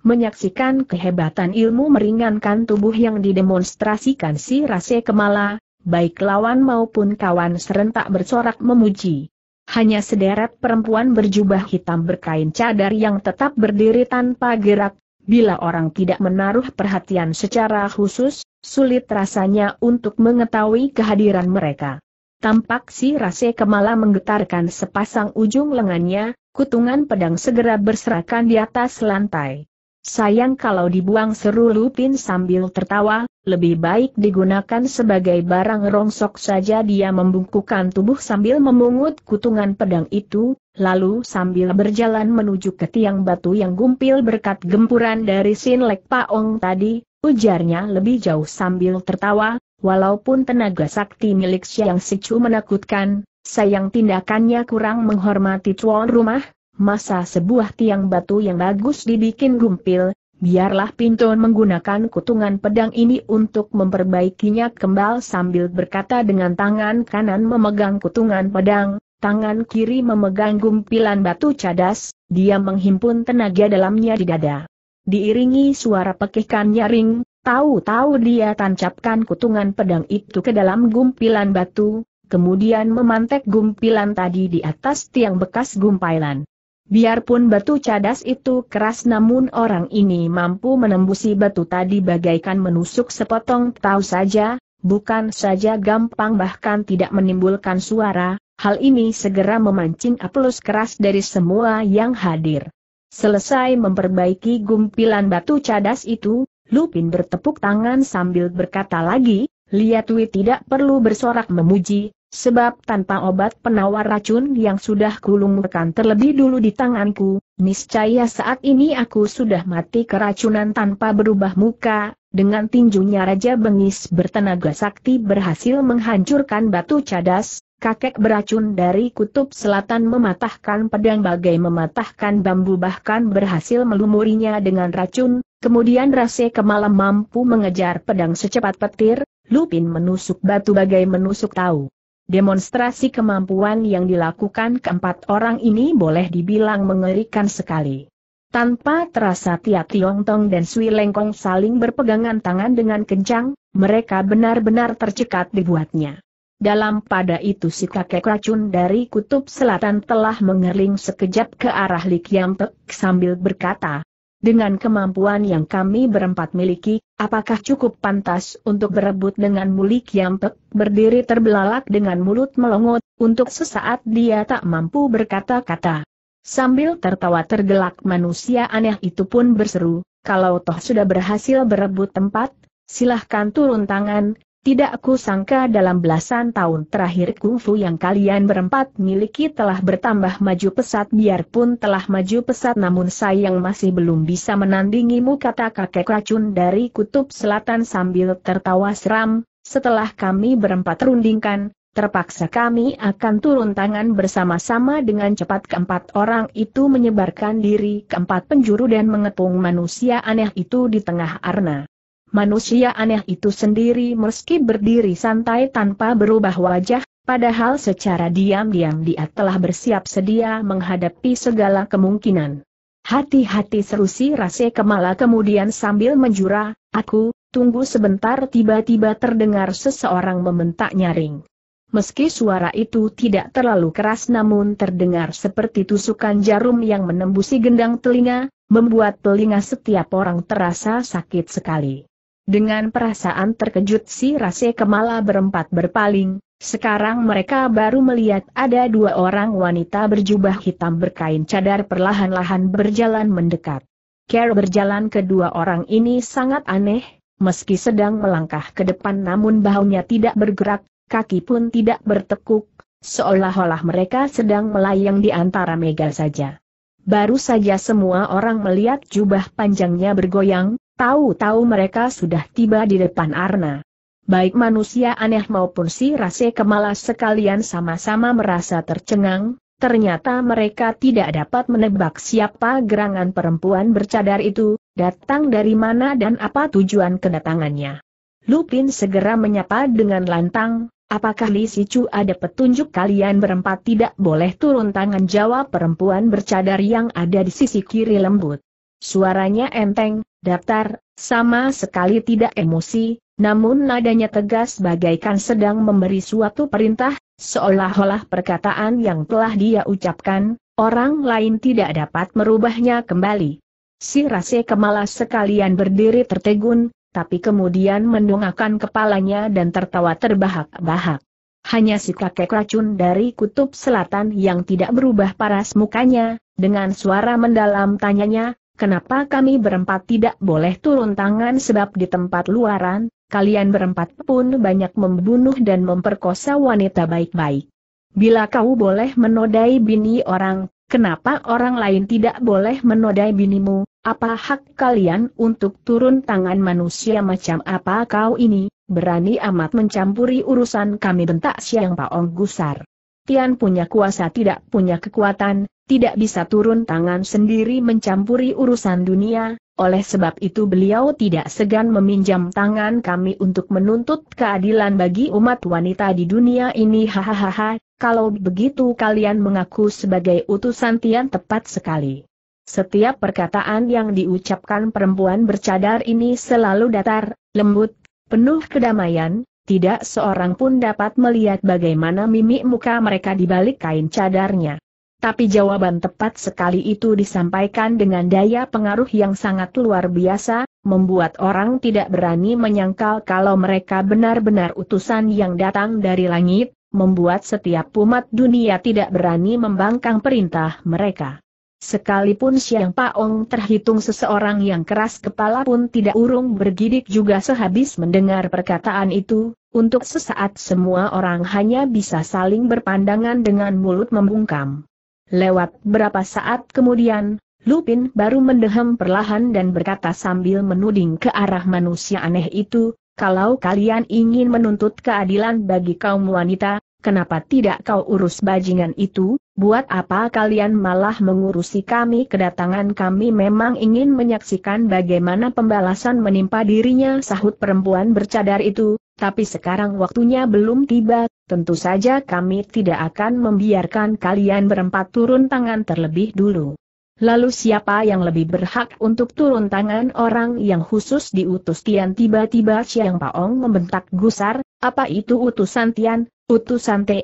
Menyaksikan kehebatan ilmu meringankan tubuh yang didemonstrasikan si Rase Kemala, baik lawan maupun kawan serentak bersorak memuji. Hanya sederet perempuan berjubah hitam berkain cadar yang tetap berdiri tanpa gerak, bila orang tidak menaruh perhatian secara khusus, sulit rasanya untuk mengetahui kehadiran mereka. Tampak si Rase Kemala menggetarkan sepasang ujung lengannya, kutungan pedang segera berserakan di atas lantai. Sayang kalau dibuang seru Lupin sambil tertawa, lebih baik digunakan sebagai barang rongsok saja dia membungkukan tubuh sambil memungut kutungan pedang itu, lalu sambil berjalan menuju ke tiang batu yang gumpil berkat gempuran dari Sin Lek Paong tadi, ujarnya lebih jauh sambil tertawa, walaupun tenaga sakti milik Siang Sicu menakutkan, sayang tindakannya kurang menghormati tuan rumah, masa sebuah tiang batu yang bagus dibikin gumpil, biarlah Pinton menggunakan kutungan pedang ini untuk memperbaikinya kembali sambil berkata dengan tangan kanan memegang kutungan pedang, tangan kiri memegang gumpilan batu cadas, dia menghimpun tenaga dalamnya di dada. Diiringi suara pekikan nyaring, tahu-tahu dia tancapkan kutungan pedang itu ke dalam gumpilan batu, kemudian memantek gumpilan tadi di atas tiang bekas gumpailan. Biarpun batu cadas itu keras namun orang ini mampu menembusi batu tadi bagaikan menusuk sepotong tahu saja, bukan saja gampang bahkan tidak menimbulkan suara, hal ini segera memancing aplaus keras dari semua yang hadir. Selesai memperbaiki gumpilan batu cadas itu, Lupin bertepuk tangan sambil berkata lagi, Liatwi tidak perlu bersorak memuji, Sebab tanpa obat penawar racun yang sudah kulumurkan terlebih dulu di tanganku, niscaya saat ini aku sudah mati keracunan tanpa berubah muka, dengan tinjunya Raja Bengis bertenaga sakti berhasil menghancurkan batu cadas, kakek beracun dari kutub selatan mematahkan pedang bagai mematahkan bambu bahkan berhasil melumurinya dengan racun, kemudian Rase Kemala mampu mengejar pedang secepat petir, Lupin menusuk batu bagai menusuk tahu. Demonstrasi kemampuan yang dilakukan keempat orang ini boleh dibilang mengerikan sekali. Tanpa terasa Tia Tong dan Sui Lengkong saling berpegangan tangan dengan kencang, mereka benar-benar tercekat dibuatnya. Dalam pada itu si kakek racun dari kutub selatan telah mengerling sekejap ke arah Kiam Pek sambil berkata, dengan kemampuan yang kami berempat miliki, apakah cukup pantas untuk berebut dengan mulik yampek, berdiri terbelalak dengan mulut melongot, untuk sesaat dia tak mampu berkata-kata. Sambil tertawa tergelak manusia aneh itu pun berseru, kalau toh sudah berhasil berebut tempat, silahkan turun tangan, tidak aku sangka dalam belasan tahun terakhir kungfu yang kalian berempat miliki telah bertambah maju pesat biarpun telah maju pesat namun sayang masih belum bisa menandingimu kata kakek racun dari kutub selatan sambil tertawa seram, setelah kami berempat rundingkan, terpaksa kami akan turun tangan bersama-sama dengan cepat keempat orang itu menyebarkan diri keempat penjuru dan mengepung manusia aneh itu di tengah arna. Manusia aneh itu sendiri meski berdiri santai tanpa berubah wajah, padahal secara diam-diam dia telah bersiap sedia menghadapi segala kemungkinan. Hati-hati seru si Rase Kemala kemudian sambil menjura, aku, tunggu sebentar tiba-tiba terdengar seseorang membentak nyaring. Meski suara itu tidak terlalu keras namun terdengar seperti tusukan jarum yang menembusi gendang telinga, membuat telinga setiap orang terasa sakit sekali. Dengan perasaan terkejut si Rase Kemala berempat berpaling, sekarang mereka baru melihat ada dua orang wanita berjubah hitam berkain cadar perlahan-lahan berjalan mendekat. Care berjalan kedua orang ini sangat aneh, meski sedang melangkah ke depan namun bahunya tidak bergerak, kaki pun tidak bertekuk, seolah-olah mereka sedang melayang di antara mega saja. Baru saja semua orang melihat jubah panjangnya bergoyang, Tahu-tahu mereka sudah tiba di depan Arna. Baik manusia aneh maupun si rase kemalas sekalian sama-sama merasa tercengang, ternyata mereka tidak dapat menebak siapa gerangan perempuan bercadar itu, datang dari mana dan apa tujuan kedatangannya. Lupin segera menyapa dengan lantang, apakah Li Sicu ada petunjuk kalian berempat tidak boleh turun tangan jawab perempuan bercadar yang ada di sisi kiri lembut. Suaranya enteng, datar, sama sekali tidak emosi, namun nadanya tegas bagaikan sedang memberi suatu perintah, seolah-olah perkataan yang telah dia ucapkan, orang lain tidak dapat merubahnya kembali. Si Rase Kemala sekalian berdiri tertegun, tapi kemudian mendongakkan kepalanya dan tertawa terbahak-bahak. Hanya si kakek racun dari kutub selatan yang tidak berubah paras mukanya, dengan suara mendalam tanyanya, Kenapa kami berempat tidak boleh turun tangan sebab di tempat luaran, kalian berempat pun banyak membunuh dan memperkosa wanita baik-baik. Bila kau boleh menodai bini orang, kenapa orang lain tidak boleh menodai binimu? Apa hak kalian untuk turun tangan manusia macam apa kau ini, berani amat mencampuri urusan kami bentak siang Ong Gusar. Tian punya kuasa tidak punya kekuatan, tidak bisa turun tangan sendiri mencampuri urusan dunia, oleh sebab itu beliau tidak segan meminjam tangan kami untuk menuntut keadilan bagi umat wanita di dunia ini hahaha, kalau begitu kalian mengaku sebagai utusan Tian tepat sekali. Setiap perkataan yang diucapkan perempuan bercadar ini selalu datar, lembut, penuh kedamaian, tidak seorang pun dapat melihat bagaimana mimik muka mereka di balik kain cadarnya tapi jawaban tepat sekali itu disampaikan dengan daya pengaruh yang sangat luar biasa, membuat orang tidak berani menyangkal kalau mereka benar-benar utusan yang datang dari langit, membuat setiap umat dunia tidak berani membangkang perintah mereka. Sekalipun siang Paong terhitung seseorang yang keras kepala pun tidak urung bergidik juga sehabis mendengar perkataan itu, untuk sesaat semua orang hanya bisa saling berpandangan dengan mulut membungkam. Lewat berapa saat kemudian, Lupin baru mendehem perlahan dan berkata sambil menuding ke arah manusia aneh itu, kalau kalian ingin menuntut keadilan bagi kaum wanita, kenapa tidak kau urus bajingan itu, buat apa kalian malah mengurusi kami kedatangan kami memang ingin menyaksikan bagaimana pembalasan menimpa dirinya sahut perempuan bercadar itu, tapi sekarang waktunya belum tiba, Tentu saja kami tidak akan membiarkan kalian berempat turun tangan terlebih dulu. Lalu siapa yang lebih berhak untuk turun tangan orang yang khusus diutus Tian tiba-tiba Siang Paong membentak gusar, apa itu utusan Tian, utusan Te,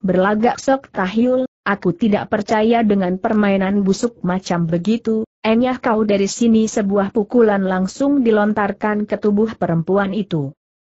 berlagak sok tahyul, aku tidak percaya dengan permainan busuk macam begitu, enyah kau dari sini sebuah pukulan langsung dilontarkan ke tubuh perempuan itu.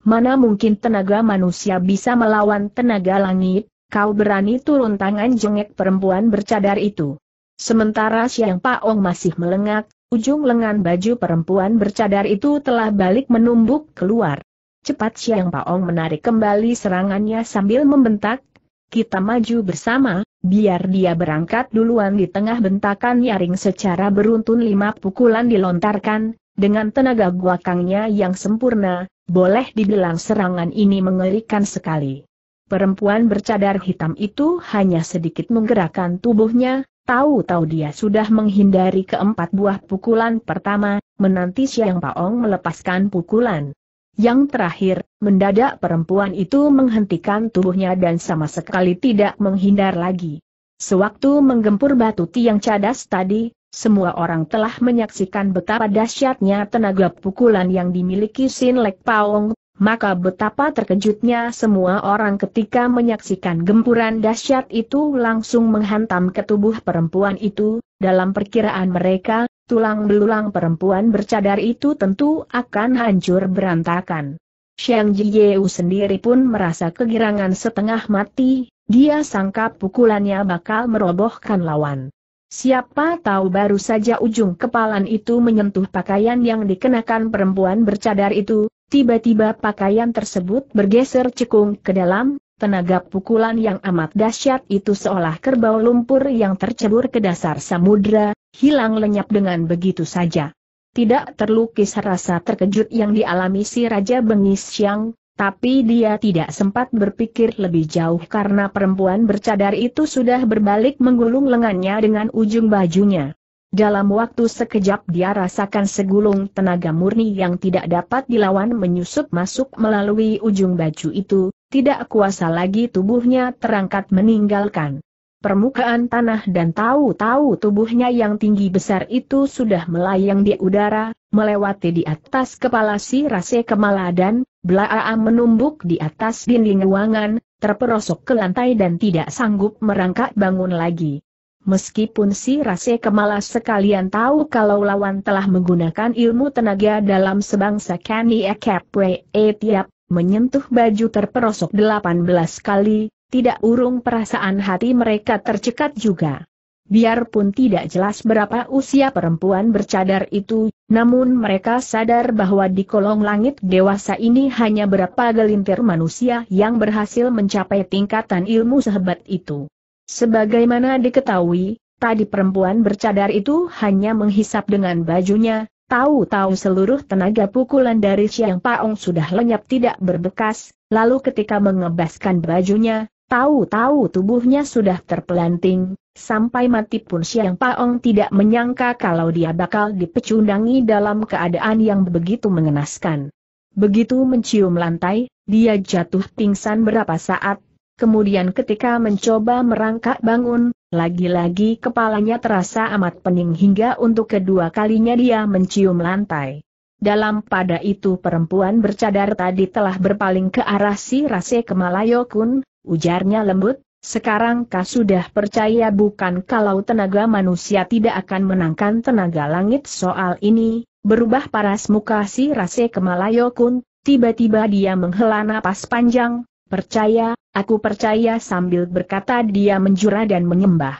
Mana mungkin tenaga manusia bisa melawan tenaga langit, kau berani turun tangan jengek perempuan bercadar itu. Sementara Siang Paong masih melengak, ujung lengan baju perempuan bercadar itu telah balik menumbuk keluar. Cepat Siang Paong menarik kembali serangannya sambil membentak, kita maju bersama, biar dia berangkat duluan di tengah bentakan nyaring secara beruntun lima pukulan dilontarkan, dengan tenaga guakangnya yang sempurna, boleh dibilang serangan ini mengerikan sekali. Perempuan bercadar hitam itu hanya sedikit menggerakkan tubuhnya, tahu-tahu dia sudah menghindari keempat buah pukulan pertama, menanti Siang Paong melepaskan pukulan. Yang terakhir, mendadak perempuan itu menghentikan tubuhnya dan sama sekali tidak menghindar lagi. Sewaktu menggempur batu tiang cadas tadi, semua orang telah menyaksikan betapa dahsyatnya tenaga pukulan yang dimiliki Sin Lek Paong, maka betapa terkejutnya semua orang ketika menyaksikan gempuran dahsyat itu langsung menghantam ke tubuh perempuan itu, dalam perkiraan mereka, tulang belulang perempuan bercadar itu tentu akan hancur berantakan. Xiang Jieu sendiri pun merasa kegirangan setengah mati, dia sangka pukulannya bakal merobohkan lawan. Siapa tahu baru saja ujung kepalan itu menyentuh pakaian yang dikenakan perempuan bercadar itu, tiba-tiba pakaian tersebut bergeser cekung ke dalam, Tenaga pukulan yang amat dahsyat itu seolah kerbau lumpur yang tercebur ke dasar samudra, hilang lenyap dengan begitu saja. Tidak terlukis rasa terkejut yang dialami si Raja Bengis Siang, tapi dia tidak sempat berpikir lebih jauh karena perempuan bercadar itu sudah berbalik menggulung lengannya dengan ujung bajunya. Dalam waktu sekejap dia rasakan segulung tenaga murni yang tidak dapat dilawan menyusup masuk melalui ujung baju itu, tidak kuasa lagi tubuhnya terangkat meninggalkan permukaan tanah dan tahu-tahu tubuhnya yang tinggi besar itu sudah melayang di udara, melewati di atas kepala si Rase Kemala dan, belaa menumbuk di atas dinding ruangan, terperosok ke lantai dan tidak sanggup merangkak bangun lagi. Meskipun si Rase Kemala sekalian tahu kalau lawan telah menggunakan ilmu tenaga dalam sebangsa Kani Ekepwe Etiap, eh, menyentuh baju terperosok 18 kali, tidak urung perasaan hati mereka tercekat juga. Biarpun tidak jelas berapa usia perempuan bercadar itu, namun mereka sadar bahwa di kolong langit dewasa ini hanya berapa gelintir manusia yang berhasil mencapai tingkatan ilmu sehebat itu. Sebagaimana diketahui, tadi perempuan bercadar itu hanya menghisap dengan bajunya, tahu-tahu seluruh tenaga pukulan dari siang Paong sudah lenyap tidak berbekas, lalu ketika mengebaskan bajunya, Tahu-tahu tubuhnya sudah terpelanting, sampai mati pun Siang Paong tidak menyangka kalau dia bakal dipecundangi dalam keadaan yang begitu mengenaskan. Begitu mencium lantai, dia jatuh pingsan berapa saat, kemudian ketika mencoba merangkak bangun, lagi-lagi kepalanya terasa amat pening hingga untuk kedua kalinya dia mencium lantai. Dalam pada itu perempuan bercadar tadi telah berpaling ke arah si Rase Kemalayokun, ujarnya lembut, sekarang kau sudah percaya bukan kalau tenaga manusia tidak akan menangkan tenaga langit soal ini, berubah paras muka si Rase Kemalayokun, tiba-tiba dia menghela napas panjang, percaya, aku percaya sambil berkata dia menjura dan menyembah.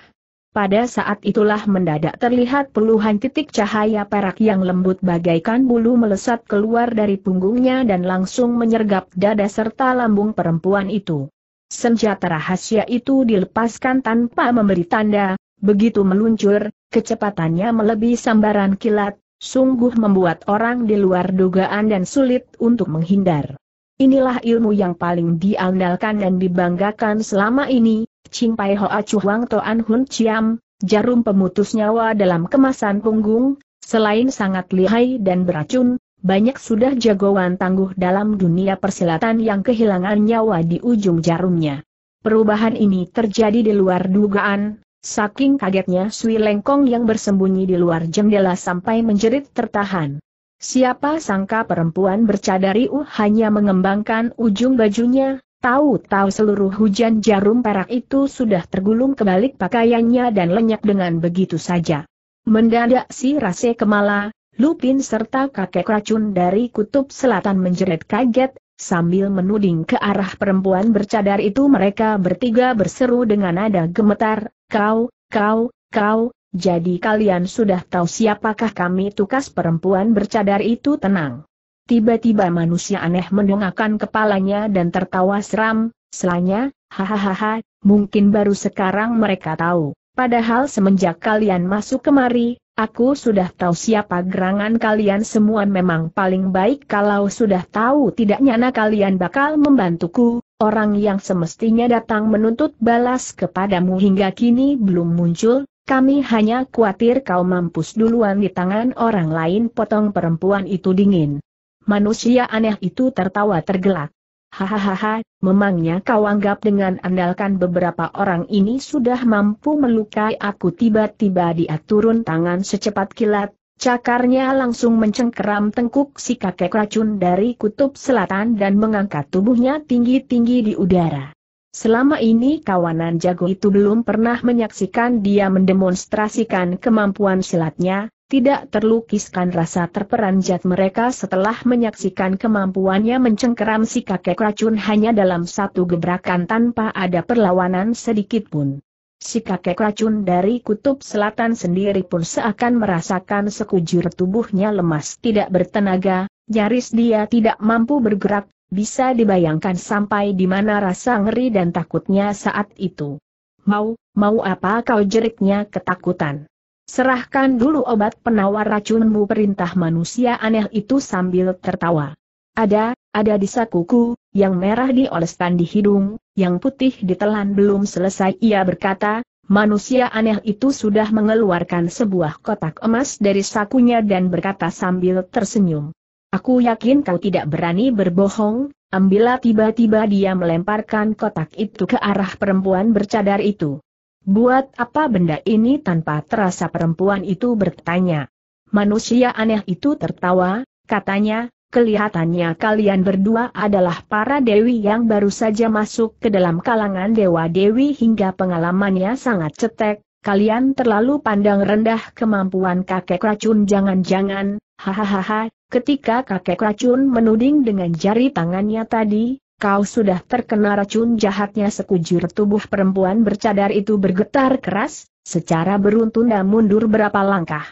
Pada saat itulah mendadak terlihat puluhan titik cahaya perak yang lembut bagaikan bulu melesat keluar dari punggungnya dan langsung menyergap dada serta lambung perempuan itu. Senjata rahasia itu dilepaskan tanpa memberi tanda, begitu meluncur, kecepatannya melebihi sambaran kilat, sungguh membuat orang di luar dugaan dan sulit untuk menghindar. Inilah ilmu yang paling diandalkan dan dibanggakan selama ini, Ching Pai Hoa Chuang Toan Hun Chiam, jarum pemutus nyawa dalam kemasan punggung, selain sangat lihai dan beracun, banyak sudah jagoan tangguh dalam dunia persilatan yang kehilangan nyawa di ujung jarumnya. Perubahan ini terjadi di luar dugaan, saking kagetnya Sui Lengkong yang bersembunyi di luar jendela sampai menjerit tertahan. Siapa sangka perempuan bercadar itu hanya mengembangkan ujung bajunya, Tahu-tahu seluruh hujan jarum perak itu sudah tergulung kebalik pakaiannya dan lenyap dengan begitu saja. Mendadak si Rase Kemala, Lupin serta kakek racun dari kutub selatan menjerit kaget, sambil menuding ke arah perempuan bercadar itu mereka bertiga berseru dengan nada gemetar, kau, kau, kau, jadi kalian sudah tahu siapakah kami tukas perempuan bercadar itu tenang. Tiba-tiba manusia aneh mendongakkan kepalanya dan tertawa seram, selanya, hahaha, mungkin baru sekarang mereka tahu. Padahal semenjak kalian masuk kemari, aku sudah tahu siapa gerangan kalian semua memang paling baik kalau sudah tahu tidak nyana kalian bakal membantuku, orang yang semestinya datang menuntut balas kepadamu hingga kini belum muncul, kami hanya khawatir kau mampus duluan di tangan orang lain potong perempuan itu dingin. Manusia aneh itu tertawa tergelak. Hahaha, memangnya kau anggap dengan andalkan beberapa orang ini sudah mampu melukai aku tiba-tiba dia turun tangan secepat kilat, cakarnya langsung mencengkeram tengkuk si kakek racun dari kutub selatan dan mengangkat tubuhnya tinggi-tinggi di udara. Selama ini kawanan jago itu belum pernah menyaksikan dia mendemonstrasikan kemampuan silatnya, tidak terlukiskan rasa terperanjat mereka setelah menyaksikan kemampuannya mencengkeram si kakek racun hanya dalam satu gebrakan tanpa ada perlawanan sedikitpun. Si kakek racun dari kutub selatan sendiri pun seakan merasakan sekujur tubuhnya lemas tidak bertenaga, nyaris dia tidak mampu bergerak, bisa dibayangkan sampai di mana rasa ngeri dan takutnya saat itu. Mau, mau apa kau jeriknya ketakutan. Serahkan dulu obat penawar racunmu perintah manusia aneh itu sambil tertawa. Ada, ada di sakuku, yang merah dioleskan di hidung, yang putih ditelan belum selesai ia berkata, manusia aneh itu sudah mengeluarkan sebuah kotak emas dari sakunya dan berkata sambil tersenyum. Aku yakin kau tidak berani berbohong, ambillah tiba-tiba dia melemparkan kotak itu ke arah perempuan bercadar itu. Buat apa benda ini tanpa terasa perempuan itu bertanya. Manusia aneh itu tertawa, katanya, kelihatannya kalian berdua adalah para dewi yang baru saja masuk ke dalam kalangan dewa-dewi hingga pengalamannya sangat cetek, kalian terlalu pandang rendah kemampuan kakek racun jangan-jangan, hahaha, ketika kakek racun menuding dengan jari tangannya tadi, kau sudah terkena racun jahatnya sekujur tubuh perempuan bercadar itu bergetar keras, secara beruntun dan mundur berapa langkah.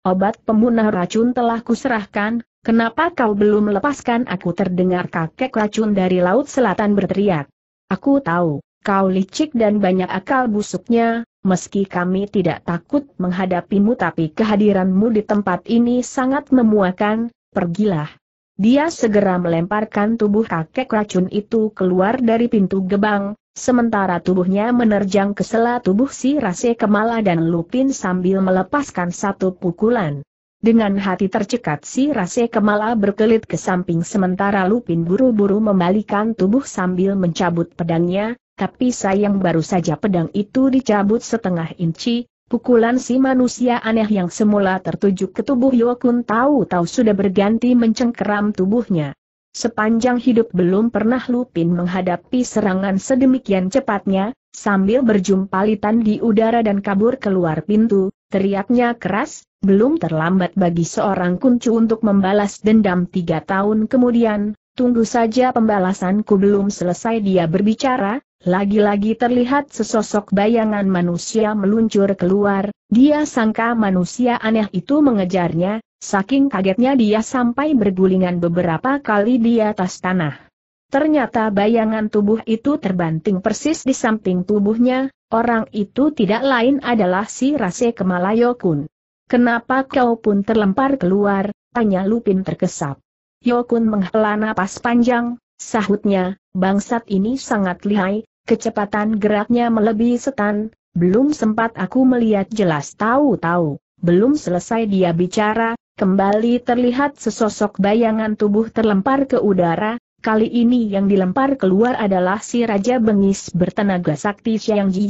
Obat pemunah racun telah kuserahkan, kenapa kau belum melepaskan aku terdengar kakek racun dari Laut Selatan berteriak. Aku tahu, kau licik dan banyak akal busuknya, meski kami tidak takut menghadapimu tapi kehadiranmu di tempat ini sangat memuakan, pergilah, dia segera melemparkan tubuh kakek racun itu keluar dari pintu gebang, sementara tubuhnya menerjang ke sela tubuh si Rase Kemala dan Lupin sambil melepaskan satu pukulan. Dengan hati tercekat si Rase Kemala berkelit ke samping sementara Lupin buru-buru membalikan tubuh sambil mencabut pedangnya, tapi sayang baru saja pedang itu dicabut setengah inci, Pukulan si manusia aneh yang semula tertuju ke tubuh Yokun tahu-tahu sudah berganti mencengkeram tubuhnya. Sepanjang hidup belum pernah Lupin menghadapi serangan sedemikian cepatnya, sambil berjumpalitan di udara dan kabur keluar pintu, teriaknya keras, belum terlambat bagi seorang kuncu untuk membalas dendam tiga tahun kemudian, tunggu saja pembalasanku belum selesai dia berbicara, lagi-lagi terlihat sesosok bayangan manusia meluncur keluar, dia sangka manusia aneh itu mengejarnya, saking kagetnya dia sampai bergulingan beberapa kali di atas tanah. Ternyata bayangan tubuh itu terbanting persis di samping tubuhnya, orang itu tidak lain adalah si Rase kemalayokun. Kenapa kau pun terlempar keluar, tanya Lupin terkesap. Yokun menghela napas panjang, Sahutnya, bangsat ini sangat lihai, kecepatan geraknya melebihi setan, belum sempat aku melihat jelas tahu-tahu, belum selesai dia bicara, kembali terlihat sesosok bayangan tubuh terlempar ke udara, kali ini yang dilempar keluar adalah si Raja Bengis bertenaga sakti Xiang Ji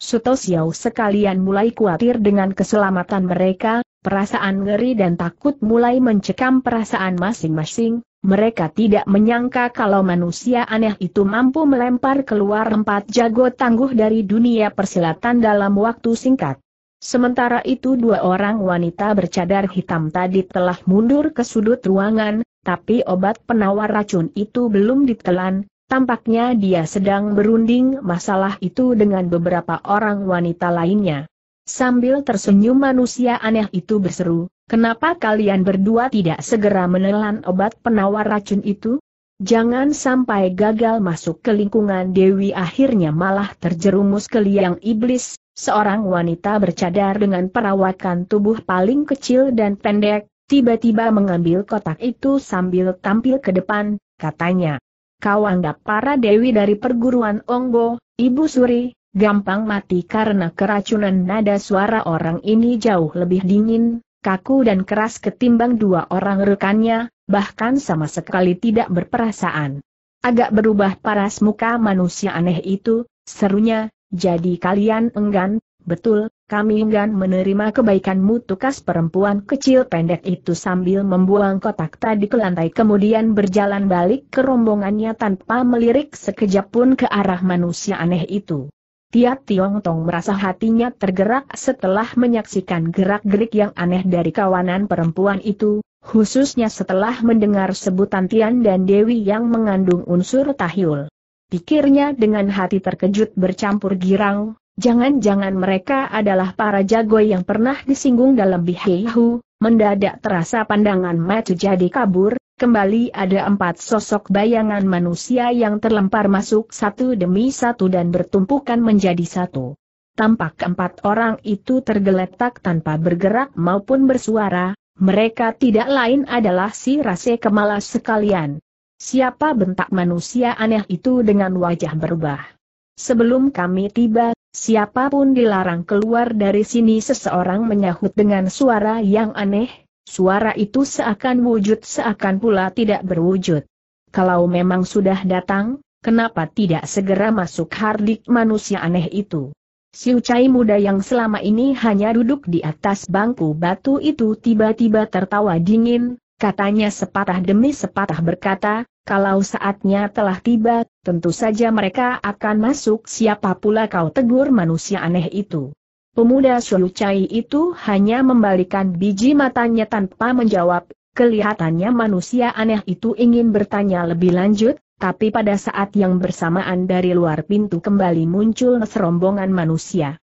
Suto Xiao sekalian mulai khawatir dengan keselamatan mereka, perasaan ngeri dan takut mulai mencekam perasaan masing-masing, mereka tidak menyangka kalau manusia aneh itu mampu melempar keluar empat jago tangguh dari dunia persilatan dalam waktu singkat. Sementara itu dua orang wanita bercadar hitam tadi telah mundur ke sudut ruangan, tapi obat penawar racun itu belum ditelan, tampaknya dia sedang berunding masalah itu dengan beberapa orang wanita lainnya. Sambil tersenyum manusia aneh itu berseru, Kenapa kalian berdua tidak segera menelan obat penawar racun itu? Jangan sampai gagal masuk ke lingkungan Dewi akhirnya malah terjerumus ke liang iblis, seorang wanita bercadar dengan perawakan tubuh paling kecil dan pendek, tiba-tiba mengambil kotak itu sambil tampil ke depan, katanya. Kau anggap para Dewi dari perguruan Onggo, Ibu Suri, gampang mati karena keracunan nada suara orang ini jauh lebih dingin, kaku dan keras ketimbang dua orang rekannya, bahkan sama sekali tidak berperasaan. Agak berubah paras muka manusia aneh itu, serunya, jadi kalian enggan, betul, kami enggan menerima kebaikanmu tukas perempuan kecil pendek itu sambil membuang kotak tadi ke lantai kemudian berjalan balik ke rombongannya tanpa melirik sekejap pun ke arah manusia aneh itu. Tiap Tiong Tong merasa hatinya tergerak setelah menyaksikan gerak-gerik yang aneh dari kawanan perempuan itu, khususnya setelah mendengar sebutan Tian dan Dewi yang mengandung unsur tahyul. Pikirnya dengan hati terkejut bercampur girang, jangan-jangan mereka adalah para jago yang pernah disinggung dalam bihihu, mendadak terasa pandangan Macu jadi kabur, Kembali ada empat sosok bayangan manusia yang terlempar masuk satu demi satu dan bertumpukan menjadi satu. Tampak empat orang itu tergeletak tanpa bergerak maupun bersuara, mereka tidak lain adalah si rase kemalas sekalian. Siapa bentak manusia aneh itu dengan wajah berubah. Sebelum kami tiba, siapapun dilarang keluar dari sini seseorang menyahut dengan suara yang aneh, Suara itu seakan wujud seakan pula tidak berwujud. Kalau memang sudah datang, kenapa tidak segera masuk hardik manusia aneh itu? Siucai muda yang selama ini hanya duduk di atas bangku batu itu tiba-tiba tertawa dingin, katanya sepatah demi sepatah berkata, kalau saatnya telah tiba, tentu saja mereka akan masuk siapa pula kau tegur manusia aneh itu. Pemuda sulucai itu hanya membalikan biji matanya tanpa menjawab, kelihatannya manusia aneh itu ingin bertanya lebih lanjut, tapi pada saat yang bersamaan dari luar pintu kembali muncul serombongan manusia.